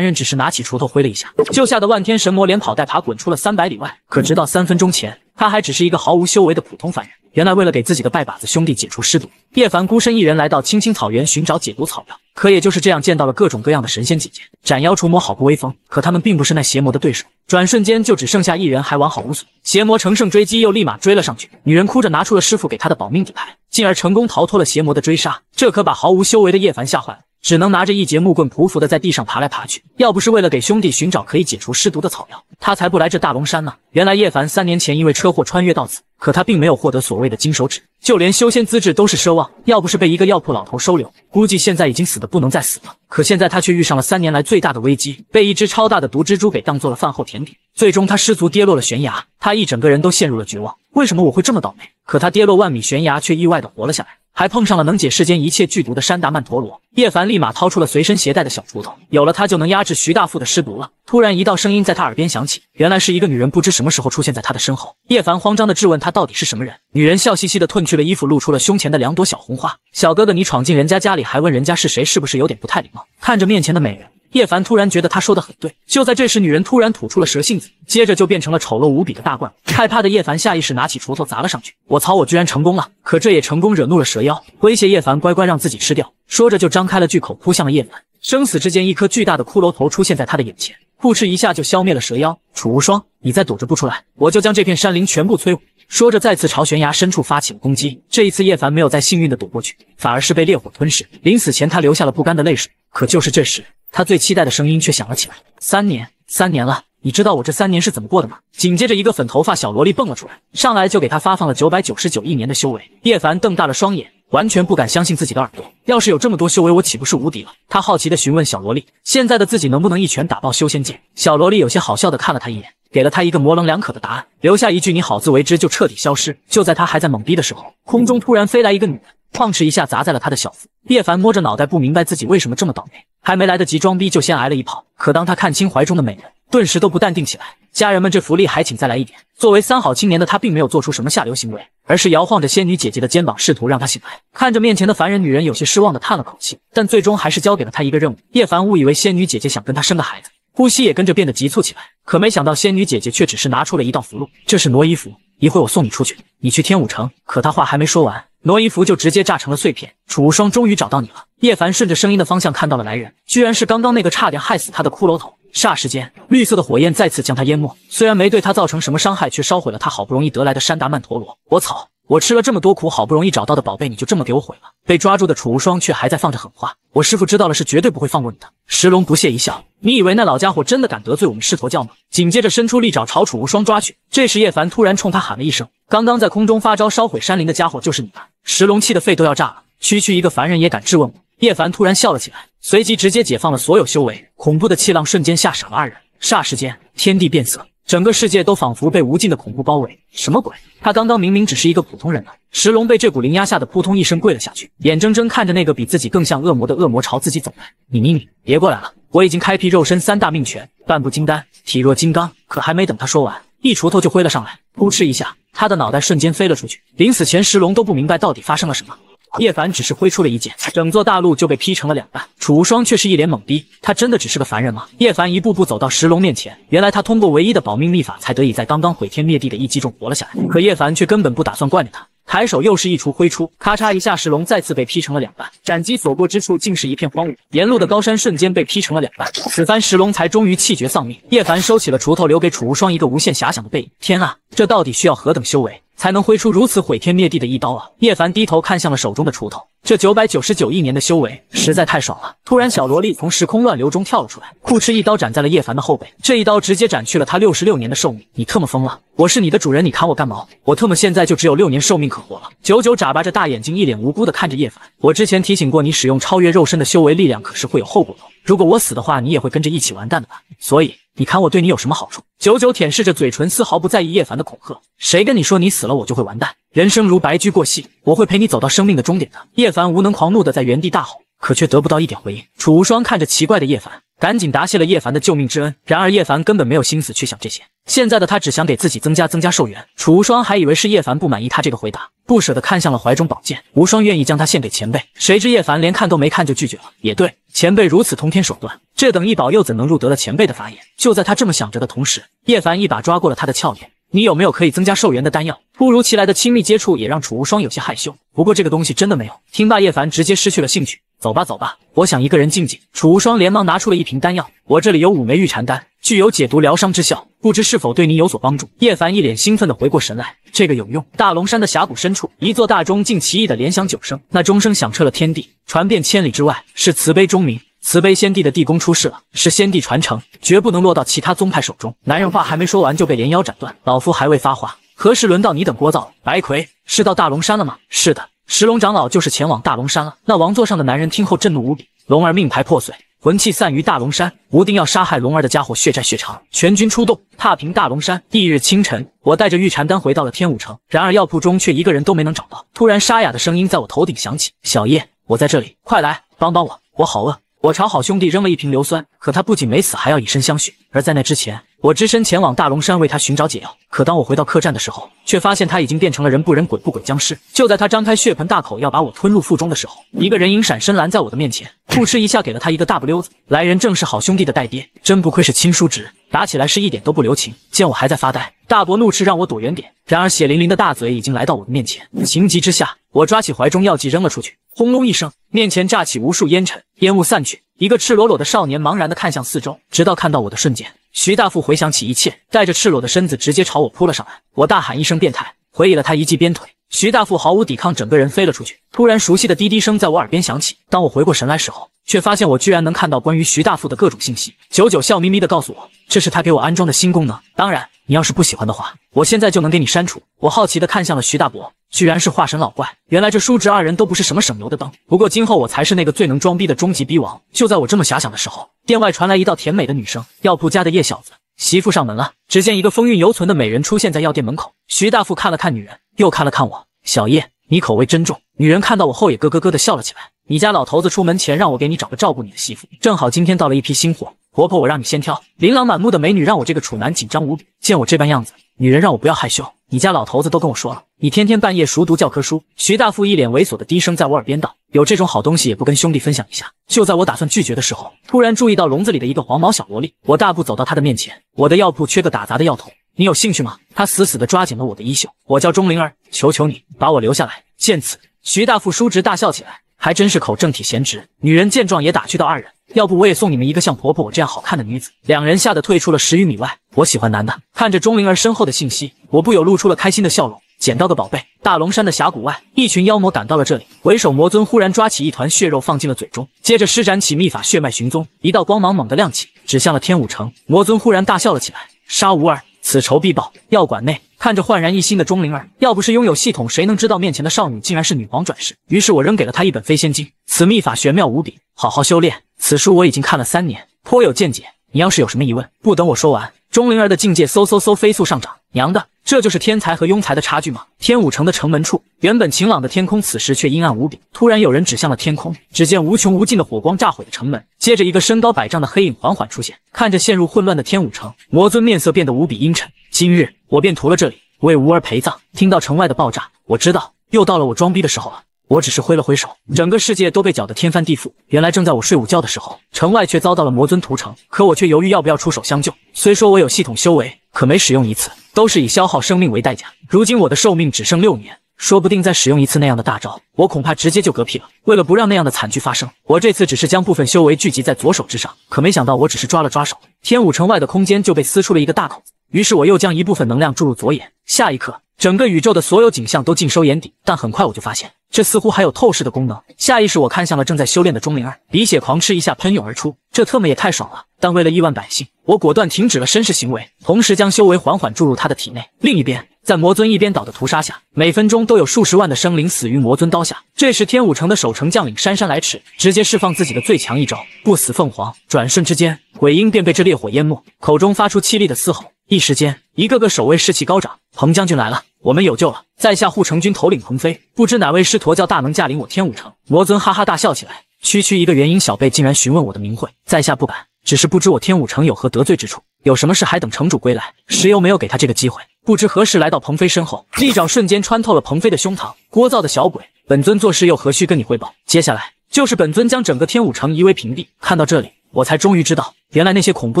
男人只是拿起锄头挥了一下，就吓得万天神魔连跑带爬滚出了三百里外。可直到三分钟前，他还只是一个毫无修为的普通凡人。原来为了给自己的拜把子兄弟解除尸毒，叶凡孤身一人来到青青草原寻找解毒草药。可也就是这样，见到了各种各样的神仙姐姐，斩妖除魔，好不威风。可他们并不是那邪魔的对手，转瞬间就只剩下一人还完好无损。邪魔乘胜追击，又立马追了上去。女人哭着拿出了师傅给她的保命底牌，进而成功逃脱了邪魔的追杀。这可把毫无修为的叶凡吓坏了。只能拿着一截木棍匍匐的在地上爬来爬去，要不是为了给兄弟寻找可以解除尸毒的草药，他才不来这大龙山呢。原来叶凡三年前因为车祸穿越到此，可他并没有获得所谓的金手指，就连修仙资质都是奢望。要不是被一个药铺老头收留，估计现在已经死的不能再死了。可现在他却遇上了三年来最大的危机，被一只超大的毒蜘蛛给当做了饭后甜点，最终他失足跌落了悬崖，他一整个人都陷入了绝望。为什么我会这么倒霉？可他跌落万米悬崖却意外的活了下来。还碰上了能解世间一切剧毒的山达曼陀罗，叶凡立马掏出了随身携带的小锄头，有了它就能压制徐大富的尸毒了。突然，一道声音在他耳边响起，原来是一个女人不知什么时候出现在他的身后。叶凡慌张的质问她到底是什么人，女人笑嘻嘻的褪去了衣服，露出了胸前的两朵小红花。小哥哥，你闯进人家家里还问人家是谁，是不是有点不太礼貌？看着面前的美人。叶凡突然觉得他说的很对，就在这时，女人突然吐出了蛇信子，接着就变成了丑陋无比的大怪物。害怕的叶凡下意识拿起锄头砸了上去。我操，我居然成功了！可这也成功惹怒了蛇妖，威胁叶凡乖乖让自己吃掉。说着就张开了巨口扑向了叶凡。生死之间，一颗巨大的骷髅头出现在他的眼前，扑哧一下就消灭了蛇妖。楚无双，你再躲着不出来，我就将这片山林全部摧毁。说着再次朝悬崖深处发起了攻击。这一次叶凡没有再幸运的躲过去，反而是被烈火吞噬。临死前他流下了不甘的泪水。可就是这时。他最期待的声音却响了起来，三年，三年了，你知道我这三年是怎么过的吗？紧接着，一个粉头发小萝莉蹦了出来，上来就给他发放了九百九十九亿年的修为。叶凡瞪大了双眼，完全不敢相信自己的耳朵。要是有这么多修为，我岂不是无敌了？他好奇的询问小萝莉，现在的自己能不能一拳打爆修仙界？小萝莉有些好笑的看了他一眼，给了他一个模棱两可的答案，留下一句你好自为之就彻底消失。就在他还在懵逼的时候，空中突然飞来一个女人。哐哧一下砸在了他的小腹，叶凡摸着脑袋，不明白自己为什么这么倒霉，还没来得及装逼，就先挨了一炮。可当他看清怀中的美人，顿时都不淡定起来。家人们，这福利还请再来一点。作为三好青年的他，并没有做出什么下流行为，而是摇晃着仙女姐姐的肩膀，试图让她醒来。看着面前的凡人女人，有些失望的叹了口气，但最终还是交给了她一个任务。叶凡误以为仙女姐姐想跟他生个孩子，呼吸也跟着变得急促起来。可没想到仙女姐姐却只是拿出了一道符箓，这是挪移符，一会我送你出去，你去天武城。可他话还没说完。挪移符就直接炸成了碎片。楚无双终于找到你了。叶凡顺着声音的方向看到了来人，居然是刚刚那个差点害死他的骷髅头。霎时间，绿色的火焰再次将他淹没。虽然没对他造成什么伤害，却烧毁了他好不容易得来的山达曼陀罗。我操！我吃了这么多苦，好不容易找到的宝贝，你就这么给我毁了？被抓住的楚无双却还在放着狠话：“我师父知道了是绝对不会放过你的。”石龙不屑一笑：“你以为那老家伙真的敢得罪我们狮驼教吗？”紧接着伸出利爪朝楚无双抓去。这时叶凡突然冲他喊了一声：“刚刚在空中发招烧毁山林的家伙就是你吧？”石龙气得肺都要炸了，区区一个凡人也敢质问我？叶凡突然笑了起来，随即直接解放了所有修为，恐怖的气浪瞬间吓傻了二人。霎时间，天地变色，整个世界都仿佛被无尽的恐怖包围。什么鬼？他刚刚明明只是一个普通人呢！石龙被这股灵压吓得扑通一声跪了下去，眼睁睁看着那个比自己更像恶魔的恶魔朝自己走来。你你你，别过来了！我已经开辟肉身三大命拳，半步金丹，体弱金刚。可还没等他说完。一锄头就挥了上来，扑哧一下，他的脑袋瞬间飞了出去。临死前，石龙都不明白到底发生了什么。叶凡只是挥出了一剑，整座大陆就被劈成了两半。楚无双却是一脸懵逼，他真的只是个凡人吗？叶凡一步步走到石龙面前，原来他通过唯一的保命秘法，才得以在刚刚毁天灭地的一击中活了下来。可叶凡却根本不打算惯着他。抬手又是一锄挥出，咔嚓一下，石龙再次被劈成了两半。斩击所过之处，竟是一片荒芜，沿路的高山瞬间被劈成了两半。此番石龙才终于气绝丧命。叶凡收起了锄头，留给楚无双一个无限遐想的背影。天啊，这到底需要何等修为？才能挥出如此毁天灭地的一刀啊！叶凡低头看向了手中的锄头，这九百九十九亿年的修为实在太爽了。突然，小萝莉从时空乱流中跳了出来，酷哧一刀斩在了叶凡的后背，这一刀直接斩去了他六十六年的寿命。你特么疯了！我是你的主人，你砍我干毛！我特么现在就只有六年寿命可活了。九九眨巴着大眼睛，一脸无辜的看着叶凡。我之前提醒过你，使用超越肉身的修为力量可是会有后果的。如果我死的话，你也会跟着一起完蛋的吧？所以你砍我对你有什么好处？九九舔舐着嘴唇，丝毫不在意叶凡的恐吓。谁跟你说你死了我就会完蛋？人生如白驹过隙，我会陪你走到生命的终点的。叶凡无能狂怒的在原地大吼，可却得不到一点回应。楚无双看着奇怪的叶凡。赶紧答谢了叶凡的救命之恩，然而叶凡根本没有心思去想这些，现在的他只想给自己增加增加寿元。楚无双还以为是叶凡不满意他这个回答，不舍得看向了怀中宝剑。无双愿意将他献给前辈，谁知叶凡连看都没看就拒绝了。也对，前辈如此通天手段，这等一宝又怎能入得了前辈的法眼？就在他这么想着的同时，叶凡一把抓过了他的俏脸：“你有没有可以增加寿元的丹药？”突如其来的亲密接触也让楚无双有些害羞，不过这个东西真的没有。听罢，叶凡直接失去了兴趣。走吧，走吧，我想一个人静静。楚无双连忙拿出了一瓶丹药，我这里有五枚玉蝉丹，具有解毒疗伤之效，不知是否对你有所帮助。叶凡一脸兴奋地回过神来，这个有用。大龙山的峡谷深处，一座大钟竟奇异的连响九声，那钟声响彻了天地，传遍千里之外，是慈悲钟鸣。慈悲先帝的地宫出事了，是先帝传承，绝不能落到其他宗派手中。男人话还没说完，就被连腰斩断。老夫还未发话，何时轮到你等聒噪？白魁，是到大龙山了吗？是的。石龙长老就是前往大龙山了。那王座上的男人听后震怒无比，龙儿命牌破碎，魂气散于大龙山，无定要杀害龙儿的家伙血债血偿，全军出动，踏平大龙山。翌日清晨，我带着玉蝉丹回到了天武城，然而药铺中却一个人都没能找到。突然，沙哑的声音在我头顶响起：“小叶，我在这里，快来帮帮我，我好饿。”我朝好兄弟扔了一瓶硫酸，可他不仅没死，还要以身相许。而在那之前，我只身前往大龙山为他寻找解药。可当我回到客栈的时候，却发现他已经变成了人不人鬼不鬼僵尸。就在他张开血盆大口要把我吞入腹中的时候，一个人影闪身拦在我的面前，扑哧一下给了他一个大不溜子。来人正是好兄弟的代爹，真不愧是亲叔侄，打起来是一点都不留情。见我还在发呆，大伯怒斥让我躲远点。然而血淋淋的大嘴已经来到我的面前，情急之下。我抓起怀中药剂扔了出去，轰隆一声，面前炸起无数烟尘，烟雾散去，一个赤裸裸的少年茫然地看向四周，直到看到我的瞬间，徐大富回想起一切，带着赤裸的身子直接朝我扑了上来。我大喊一声“变态”，回以了他一记鞭腿，徐大富毫无抵抗，整个人飞了出去。突然，熟悉的滴滴声在我耳边响起，当我回过神来时候，却发现我居然能看到关于徐大富的各种信息。九九笑眯眯地告诉我，这是他给我安装的新功能，当然，你要是不喜欢的话，我现在就能给你删除。我好奇地看向了徐大伯。居然是化神老怪！原来这叔侄二人都不是什么省油的灯。不过今后我才是那个最能装逼的终极逼王。就在我这么遐想的时候，店外传来一道甜美的女声：“药铺家的叶小子，媳妇上门了。”只见一个风韵犹存的美人出现在药店门口。徐大富看了看女人，又看了看我：“小叶，你口味真重。”女人看到我后也咯咯咯的笑了起来：“你家老头子出门前让我给你找个照顾你的媳妇，正好今天到了一批新货，婆婆我让你先挑。”琳琅满目的美女让我这个处男紧张无比。见我这般样子，女人让我不要害羞。你家老头子都跟我说了，你天天半夜熟读教科书。徐大富一脸猥琐的低声在我耳边道：“有这种好东西也不跟兄弟分享一下。”就在我打算拒绝的时候，突然注意到笼子里的一个黄毛小萝莉。我大步走到她的面前：“我的药铺缺个打杂的药童，你有兴趣吗？”她死死的抓紧了我的衣袖：“我叫钟灵儿，求求你把我留下来。”见此，徐大富叔侄大笑起来：“还真是口正体贤侄。”女人见状也打趣道：“二人，要不我也送你们一个像婆婆我这样好看的女子。”两人吓得退出了十余米外。我喜欢男的。看着钟灵儿身后的信息，我不由露出了开心的笑容。捡到个宝贝！大龙山的峡谷外，一群妖魔赶到了这里。为首魔尊忽然抓起一团血肉放进了嘴中，接着施展起秘法血脉寻踪，一道光芒猛地亮起，指向了天武城。魔尊忽然大笑了起来：“杀吾二，此仇必报！”药馆内，看着焕然一新的钟灵儿，要不是拥有系统，谁能知道面前的少女竟然是女皇转世？于是我扔给了她一本飞仙经，此秘法玄妙无比，好好修炼。此书我已经看了三年，颇有见解。你要是有什么疑问，不等我说完。钟灵儿的境界嗖嗖嗖飞速上涨，娘的，这就是天才和庸才的差距吗？天武城的城门处，原本晴朗的天空此时却阴暗无比。突然有人指向了天空，只见无穷无尽的火光炸毁了城门，接着一个身高百丈的黑影缓缓出现。看着陷入混乱的天武城，魔尊面色变得无比阴沉。今日我便屠了这里，为吾儿陪葬。听到城外的爆炸，我知道又到了我装逼的时候了。我只是挥了挥手，整个世界都被搅得天翻地覆。原来正在我睡午觉的时候，城外却遭到了魔尊屠城。可我却犹豫要不要出手相救。虽说我有系统修为，可每使用一次都是以消耗生命为代价。如今我的寿命只剩六年，说不定再使用一次那样的大招，我恐怕直接就嗝屁了。为了不让那样的惨剧发生，我这次只是将部分修为聚集在左手之上。可没想到，我只是抓了抓手，天武城外的空间就被撕出了一个大口子。于是我又将一部分能量注入左眼，下一刻。整个宇宙的所有景象都尽收眼底，但很快我就发现，这似乎还有透视的功能。下意识我看向了正在修炼的钟灵儿，鼻血狂吃一下喷涌而出，这特么也太爽了！但为了亿万百姓，我果断停止了绅士行为，同时将修为缓缓注入他的体内。另一边，在魔尊一边倒的屠杀下，每分钟都有数十万的生灵死于魔尊刀下。这时，天武城的守城将领姗姗来迟，直接释放自己的最强一招不死凤凰。转瞬之间，鬼婴便被这烈火淹没，口中发出凄厉的嘶吼。一时间，一个个守卫士气高涨。彭将军来了！我们有救了！在下护城军头领鹏飞，不知哪位师驼教大能驾临我天武城？魔尊哈哈大笑起来，区区一个元婴小辈竟然询问我的名讳，在下不敢，只是不知我天武城有何得罪之处，有什么事还等城主归来。石尤没有给他这个机会，不知何时来到鹏飞身后，利爪瞬间穿透了鹏飞的胸膛。聒噪的小鬼，本尊做事又何须跟你汇报？接下来就是本尊将整个天武城夷为平地。看到这里。我才终于知道，原来那些恐怖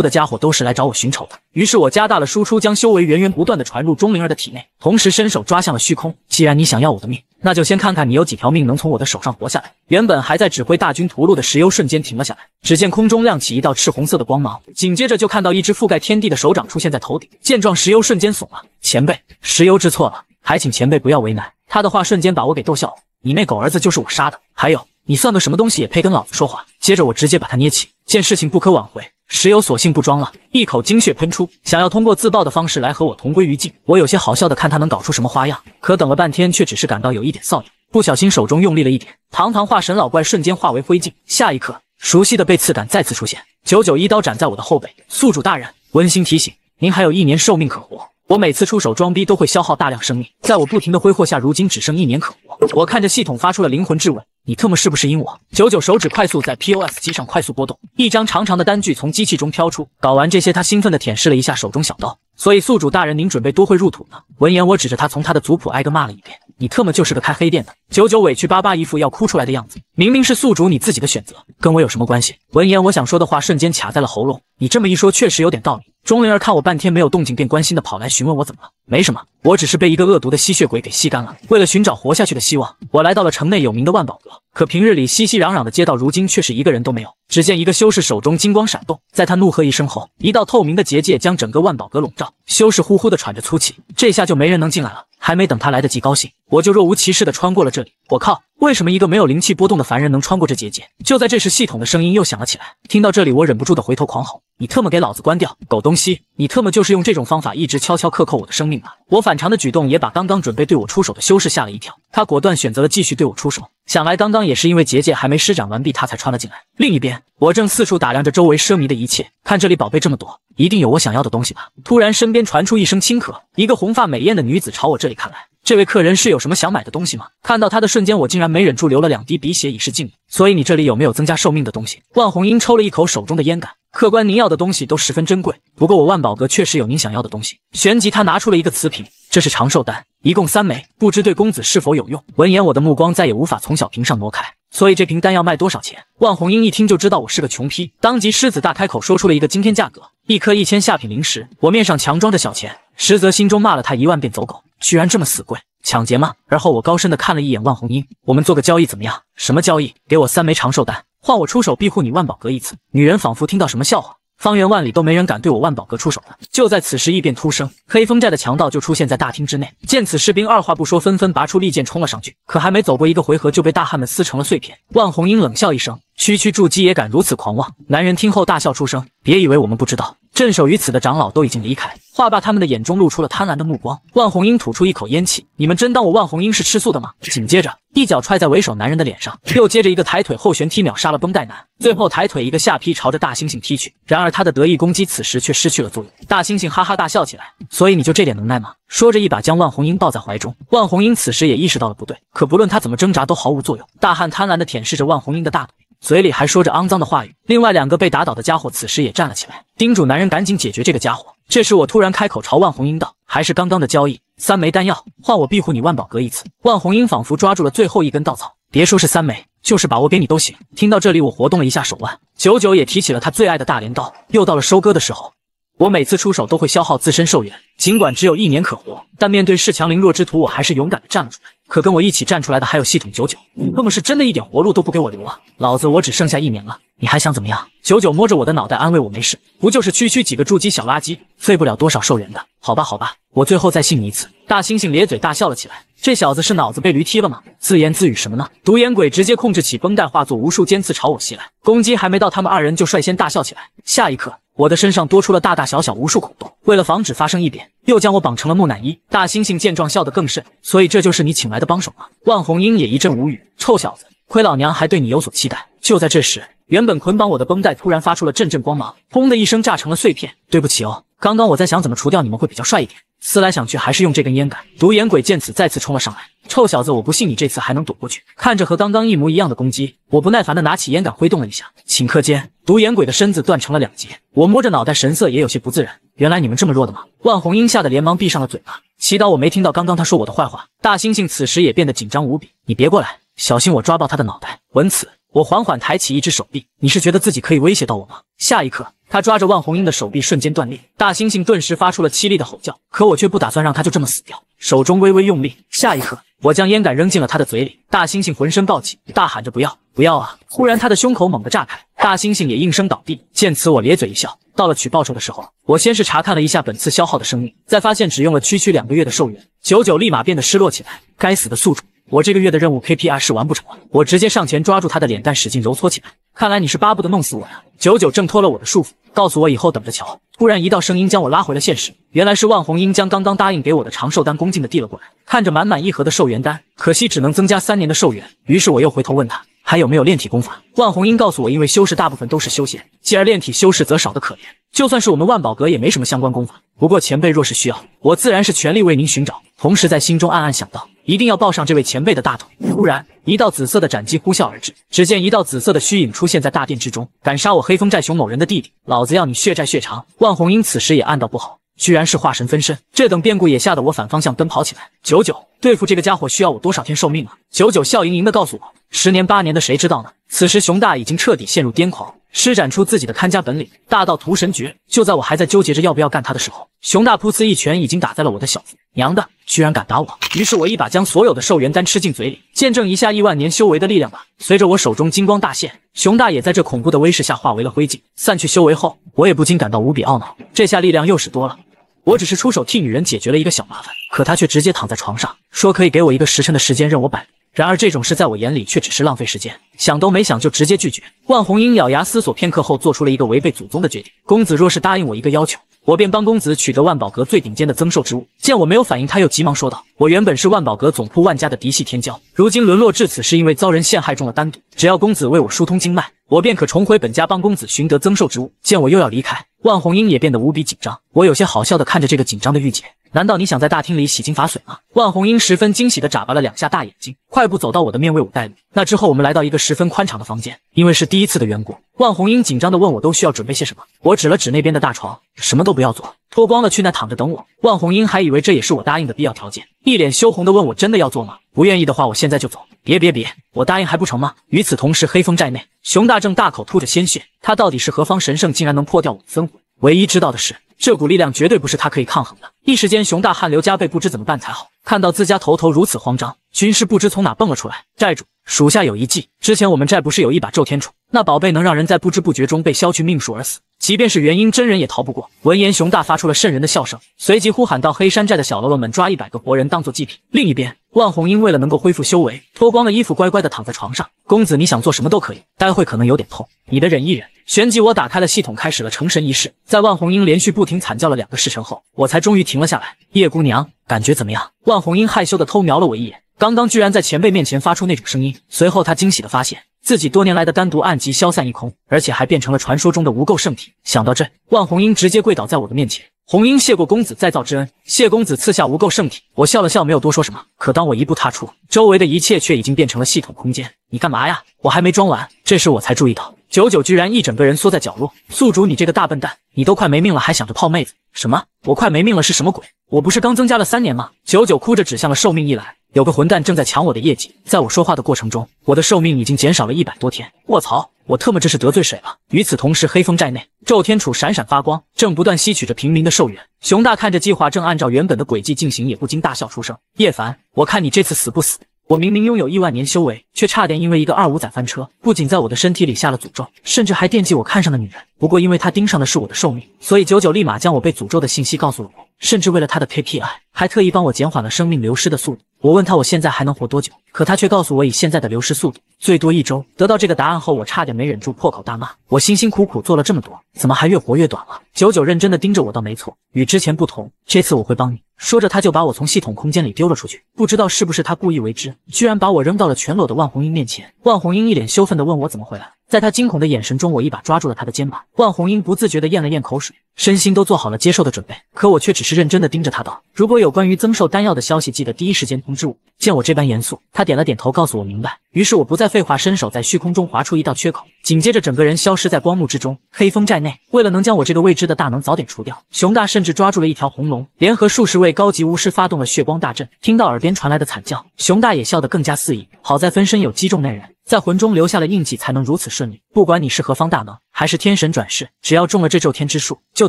的家伙都是来找我寻仇的。于是，我加大了输出，将修为源源不断的传入钟灵儿的体内，同时伸手抓向了虚空。既然你想要我的命，那就先看看你有几条命能从我的手上活下来。原本还在指挥大军屠戮的石幽瞬间停了下来，只见空中亮起一道赤红色的光芒，紧接着就看到一只覆盖天地的手掌出现在头顶。见状，石幽瞬间怂了：“前辈，石幽知错了，还请前辈不要为难。”他的话瞬间把我给逗笑了：“你那狗儿子就是我杀的，还有……”你算个什么东西，也配跟老子说话？接着我直接把他捏起，见事情不可挽回，石油索性不装了，一口精血喷出，想要通过自爆的方式来和我同归于尽。我有些好笑的看他能搞出什么花样，可等了半天却只是感到有一点瘙痒，不小心手中用力了一点，堂堂化神老怪瞬间化为灰烬。下一刻，熟悉的背刺感再次出现，九九一刀斩在我的后背。宿主大人，温馨提醒您还有一年寿命可活。我每次出手装逼都会消耗大量生命，在我不停的挥霍下，如今只剩一年可活。我看着系统发出了灵魂质问。你特么是不是阴我？九九手指快速在 POS 机上快速波动，一张长长的单据从机器中飘出。搞完这些，他兴奋地舔舐了一下手中小刀。所以宿主大人，您准备多会入土呢？闻言，我指着他，从他的族谱挨个骂了一遍：“你特么就是个开黑店的！”九九委屈巴巴，一副要哭出来的样子。明明是宿主你自己的选择，跟我有什么关系？闻言，我想说的话瞬间卡在了喉咙。你这么一说，确实有点道理。钟灵儿看我半天没有动静，便关心地跑来询问我怎么了。没什么，我只是被一个恶毒的吸血鬼给吸干了。为了寻找活下去的希望，我来到了城内有名的万宝阁。可平日里熙熙攘攘的街道，如今却是一个人都没有。只见一个修士手中金光闪动，在他怒喝一声后，一道透明的结界将整个万宝阁笼罩。修士呼呼地喘着粗气，这下就没人能进来了。还没等他来得及高兴，我就若无其事地穿过了这里。我靠！为什么一个没有灵气波动的凡人能穿过这结界？就在这时，系统的声音又响了起来。听到这里，我忍不住的回头狂吼：“你特么给老子关掉！狗东西，你特么就是用这种方法一直悄悄克扣我的生命吧！”我反常的举动也把刚刚准备对我出手的修士吓了一跳，他果断选择了继续对我出手。想来刚刚也是因为结界还没施展完毕，他才穿了进来。另一边，我正四处打量着周围奢靡的一切，看这里宝贝这么多，一定有我想要的东西吧。突然，身边传出一声轻咳，一个红发美艳的女子朝我这里看来。这位客人是有什么想买的东西吗？看到他的瞬间，我竟然没忍住流了两滴鼻血以示敬意。所以你这里有没有增加寿命的东西？万红英抽了一口手中的烟杆，客官您要的东西都十分珍贵，不过我万宝阁确实有您想要的东西。旋即他拿出了一个瓷瓶，这是长寿丹，一共三枚，不知对公子是否有用？闻言，我的目光再也无法从小瓶上挪开。所以这瓶丹药卖多少钱？万红英一听就知道我是个穷批，当即狮子大开口说出了一个惊天价格，一颗一千下品灵石。我面上强装着小钱，实则心中骂了他一万遍走狗。居然这么死贵，抢劫吗？而后我高深的看了一眼万红英，我们做个交易怎么样？什么交易？给我三枚长寿丹，换我出手庇护你万宝阁一次。女人仿佛听到什么笑话，方圆万里都没人敢对我万宝阁出手了。就在此时，异变突生，黑风寨的强盗就出现在大厅之内。见此，士兵二话不说，纷纷拔出利剑冲了上去。可还没走过一个回合，就被大汉们撕成了碎片。万红英冷笑一声。区区筑基也敢如此狂妄？男人听后大笑出声。别以为我们不知道，镇守于此的长老都已经离开。话罢，他们的眼中露出了贪婪的目光。万红英吐出一口烟气，你们真当我万红英是吃素的吗？紧接着一脚踹在为首男人的脸上，又接着一个抬腿后旋踢秒杀了绷带男，最后抬腿一个下劈朝着大猩猩踢去。然而他的得意攻击此时却失去了作用。大猩猩哈哈大笑起来，所以你就这点能耐吗？说着一把将万红英抱在怀中。万红英此时也意识到了不对，可不论他怎么挣扎都毫无作用。大汉贪婪地舔舐着万红英的大腿。嘴里还说着肮脏的话语，另外两个被打倒的家伙此时也站了起来，叮嘱男人赶紧解决这个家伙。这时我突然开口朝万红英道：“还是刚刚的交易，三枚丹药换我庇护你万宝阁一次。”万红英仿佛抓住了最后一根稻草，别说是三枚，就是把我给你都行。听到这里，我活动了一下手腕，九九也提起了他最爱的大镰刀。又到了收割的时候，我每次出手都会消耗自身寿元，尽管只有一年可活，但面对恃强凌弱之徒，我还是勇敢的站了出来。可跟我一起站出来的还有系统九九，你特么是真的一点活路都不给我留啊！老子我只剩下一年了，你还想怎么样？九九摸着我的脑袋安慰我没事，不就是区区几个筑基小垃圾，费不了多少寿元的。好吧好吧，我最后再信你一次。大猩猩咧嘴大笑了起来，这小子是脑子被驴踢了吗？自言自语什么呢？独眼鬼直接控制起绷带，化作无数尖刺朝我袭来。攻击还没到，他们二人就率先大笑起来。下一刻，我的身上多出了大大小小无数孔洞。为了防止发生异变。又将我绑成了木乃伊。大猩猩见状笑得更甚，所以这就是你请来的帮手吗？万红英也一阵无语，臭小子，亏老娘还对你有所期待。就在这时，原本捆绑我的绷带突然发出了阵阵光芒，轰的一声炸成了碎片。对不起哦，刚刚我在想怎么除掉你们会比较帅一点。思来想去，还是用这根烟杆。独眼鬼见此，再次冲了上来。臭小子，我不信你这次还能躲过去。看着和刚刚一模一样的攻击，我不耐烦地拿起烟杆挥动了一下，顷刻间，独眼鬼的身子断成了两截。我摸着脑袋，神色也有些不自然。原来你们这么弱的吗？万红英吓得连忙闭上了嘴巴，祈祷我没听到刚刚他说我的坏话。大猩猩此时也变得紧张无比，你别过来，小心我抓爆他的脑袋。闻此，我缓缓抬起一只手臂，你是觉得自己可以威胁到我吗？下一刻。他抓着万红英的手臂，瞬间断裂。大猩猩顿时发出了凄厉的吼叫，可我却不打算让他就这么死掉。手中微微用力，下一刻，我将烟杆扔进了他的嘴里。大猩猩浑身暴起，大喊着：“不要，不要啊！”忽然，他的胸口猛地炸开，大猩猩也应声倒地。见此，我咧嘴一笑。到了取报酬的时候，我先是查看了一下本次消耗的生命，再发现只用了区区两个月的寿元，九九立马变得失落起来。该死的宿主！我这个月的任务 KPI 是完不成了，我直接上前抓住他的脸蛋，使劲揉搓起来。看来你是巴不得弄死我呀！九九挣脱了我的束缚，告诉我以后等着瞧。突然一道声音将我拉回了现实，原来是万红英将刚刚答应给我的长寿丹恭敬的递了过来。看着满满一盒的寿元丹，可惜只能增加三年的寿元。于是我又回头问他。还有没有炼体功法？万红英告诉我，因为修士大部分都是修仙，继而炼体修士则少得可怜。就算是我们万宝阁，也没什么相关功法。不过前辈若是需要，我自然是全力为您寻找。同时在心中暗暗想到，一定要抱上这位前辈的大腿。突然，一道紫色的斩击呼啸而至，只见一道紫色的虚影出现在大殿之中。敢杀我黑风寨熊某人的弟弟，老子要你血债血偿！万红英此时也暗道不好，居然是化神分身，这等变故也吓得我反方向奔跑起来。九九，对付这个家伙需要我多少天寿命啊？九九笑盈盈的告诉我。十年八年的谁知道呢？此时熊大已经彻底陷入癫狂，施展出自己的看家本领——大道屠神诀。就在我还在纠结着要不要干他的时候，熊大噗呲一拳已经打在了我的小腹。娘的，居然敢打我！于是，我一把将所有的寿元丹吃进嘴里，见证一下亿万年修为的力量吧。随着我手中金光大现，熊大也在这恐怖的威势下化为了灰烬。散去修为后，我也不禁感到无比懊恼。这下力量又使多了，我只是出手替女人解决了一个小麻烦，可她却直接躺在床上，说可以给我一个时辰的时间任我摆。布。然而这种事在我眼里却只是浪费时间，想都没想就直接拒绝。万红英咬牙思索片刻后，做出了一个违背祖宗的决定。公子若是答应我一个要求，我便帮公子取得万宝阁最顶尖的增寿之物。见我没有反应，他又急忙说道：“我原本是万宝阁总铺万家的嫡系天骄，如今沦落至此，是因为遭人陷害中了丹毒。只要公子为我疏通经脉。”我便可重回本家帮公子寻得增寿之物。见我又要离开，万红英也变得无比紧张。我有些好笑的看着这个紧张的御姐，难道你想在大厅里洗精伐髓吗？万红英十分惊喜的眨巴了两下大眼睛，快步走到我的面为我带路。那之后我们来到一个十分宽敞的房间，因为是第一次的缘故，万红英紧张的问我都需要准备些什么。我指了指那边的大床，什么都不要做，脱光了去那躺着等我。万红英还以为这也是我答应的必要条件，一脸羞红的问我真的要做吗？不愿意的话我现在就走。别别别！我答应还不成吗？与此同时，黑风寨内，熊大正大口吐着鲜血。他到底是何方神圣，竟然能破掉我的分魂？唯一知道的是，这股力量绝对不是他可以抗衡的。一时间，熊大汗流浃背，不知怎么办才好。看到自家头头如此慌张，军师不知从哪蹦了出来：“寨主，属下有一计。之前我们寨不是有一把咒天杵？那宝贝能让人在不知不觉中被削去命数而死。”即便是元婴真人也逃不过。闻言，熊大发出了渗人的笑声，随即呼喊道：“黑山寨的小喽啰们，抓一百个活人当做祭品。”另一边，万红英为了能够恢复修为，脱光了衣服，乖乖的躺在床上。公子，你想做什么都可以，待会可能有点痛，你的忍一忍。旋即，我打开了系统，开始了成神仪式。在万红英连续不停惨叫了两个时辰后，我才终于停了下来。叶姑娘，感觉怎么样？万红英害羞的偷瞄了我一眼，刚刚居然在前辈面前发出那种声音。随后，她惊喜的发现。自己多年来的单独暗疾消散一空，而且还变成了传说中的无垢圣体。想到这，万红英直接跪倒在我的面前。红英谢过公子再造之恩，谢公子赐下无垢圣体。我笑了笑，没有多说什么。可当我一步踏出，周围的一切却已经变成了系统空间。你干嘛呀？我还没装完。这时我才注意到，九九居然一整个人缩在角落。宿主，你这个大笨蛋，你都快没命了，还想着泡妹子？什么？我快没命了是什么鬼？我不是刚增加了三年吗？九九哭着指向了寿命一栏，有个混蛋正在抢我的业绩。在我说话的过程中，我的寿命已经减少了一百多天。卧槽！我特么这是得罪谁了？与此同时，黑风寨内，咒天楚闪闪发光，正不断吸取着平民的寿元。熊大看着计划正按照原本的轨迹进行，也不禁大笑出声。叶凡，我看你这次死不死？我明明拥有亿万年修为，却差点因为一个二五仔翻车。不仅在我的身体里下了诅咒，甚至还惦记我看上的女人。不过因为她盯上的是我的寿命，所以九九立马将我被诅咒的信息告诉了我。甚至为了他的 KPI，还特意帮我减缓了生命流失的速度。我问他我现在还能活多久，可他却告诉我以现在的流失速度，最多一周。得到这个答案后，我差点没忍住破口大骂。我辛辛苦苦做了这么多，怎么还越活越短了？九九认真的盯着我，道：没错，与之前不同，这次我会帮你。说着，他就把我从系统空间里丢了出去。不知道是不是他故意为之，居然把我扔到了全裸的万红英面前。万红英一脸羞愤的问我怎么回来。在他惊恐的眼神中，我一把抓住了他的肩膀。万红英不自觉的咽了咽口水，身心都做好了接受的准备。可我却只是认真的盯着他道：“如果有关于增寿丹药的消息，记得第一时间通知我。”见我这般严肃，他点了点头，告诉我明白。于是我不再废话，伸手在虚空中划出一道缺口，紧接着整个人消失在光幕之中。黑风寨内，为了能将我这个未知的大能早点除掉，熊大甚至抓住了一条红龙，联合数十位高级巫师发动了血光大阵。听到耳边传来的惨叫，熊大也笑得更加肆意。好在分身有击中那人，在魂中留下了印记，才能如此顺利。不管你是何方大能。还是天神转世，只要中了这咒天之术，就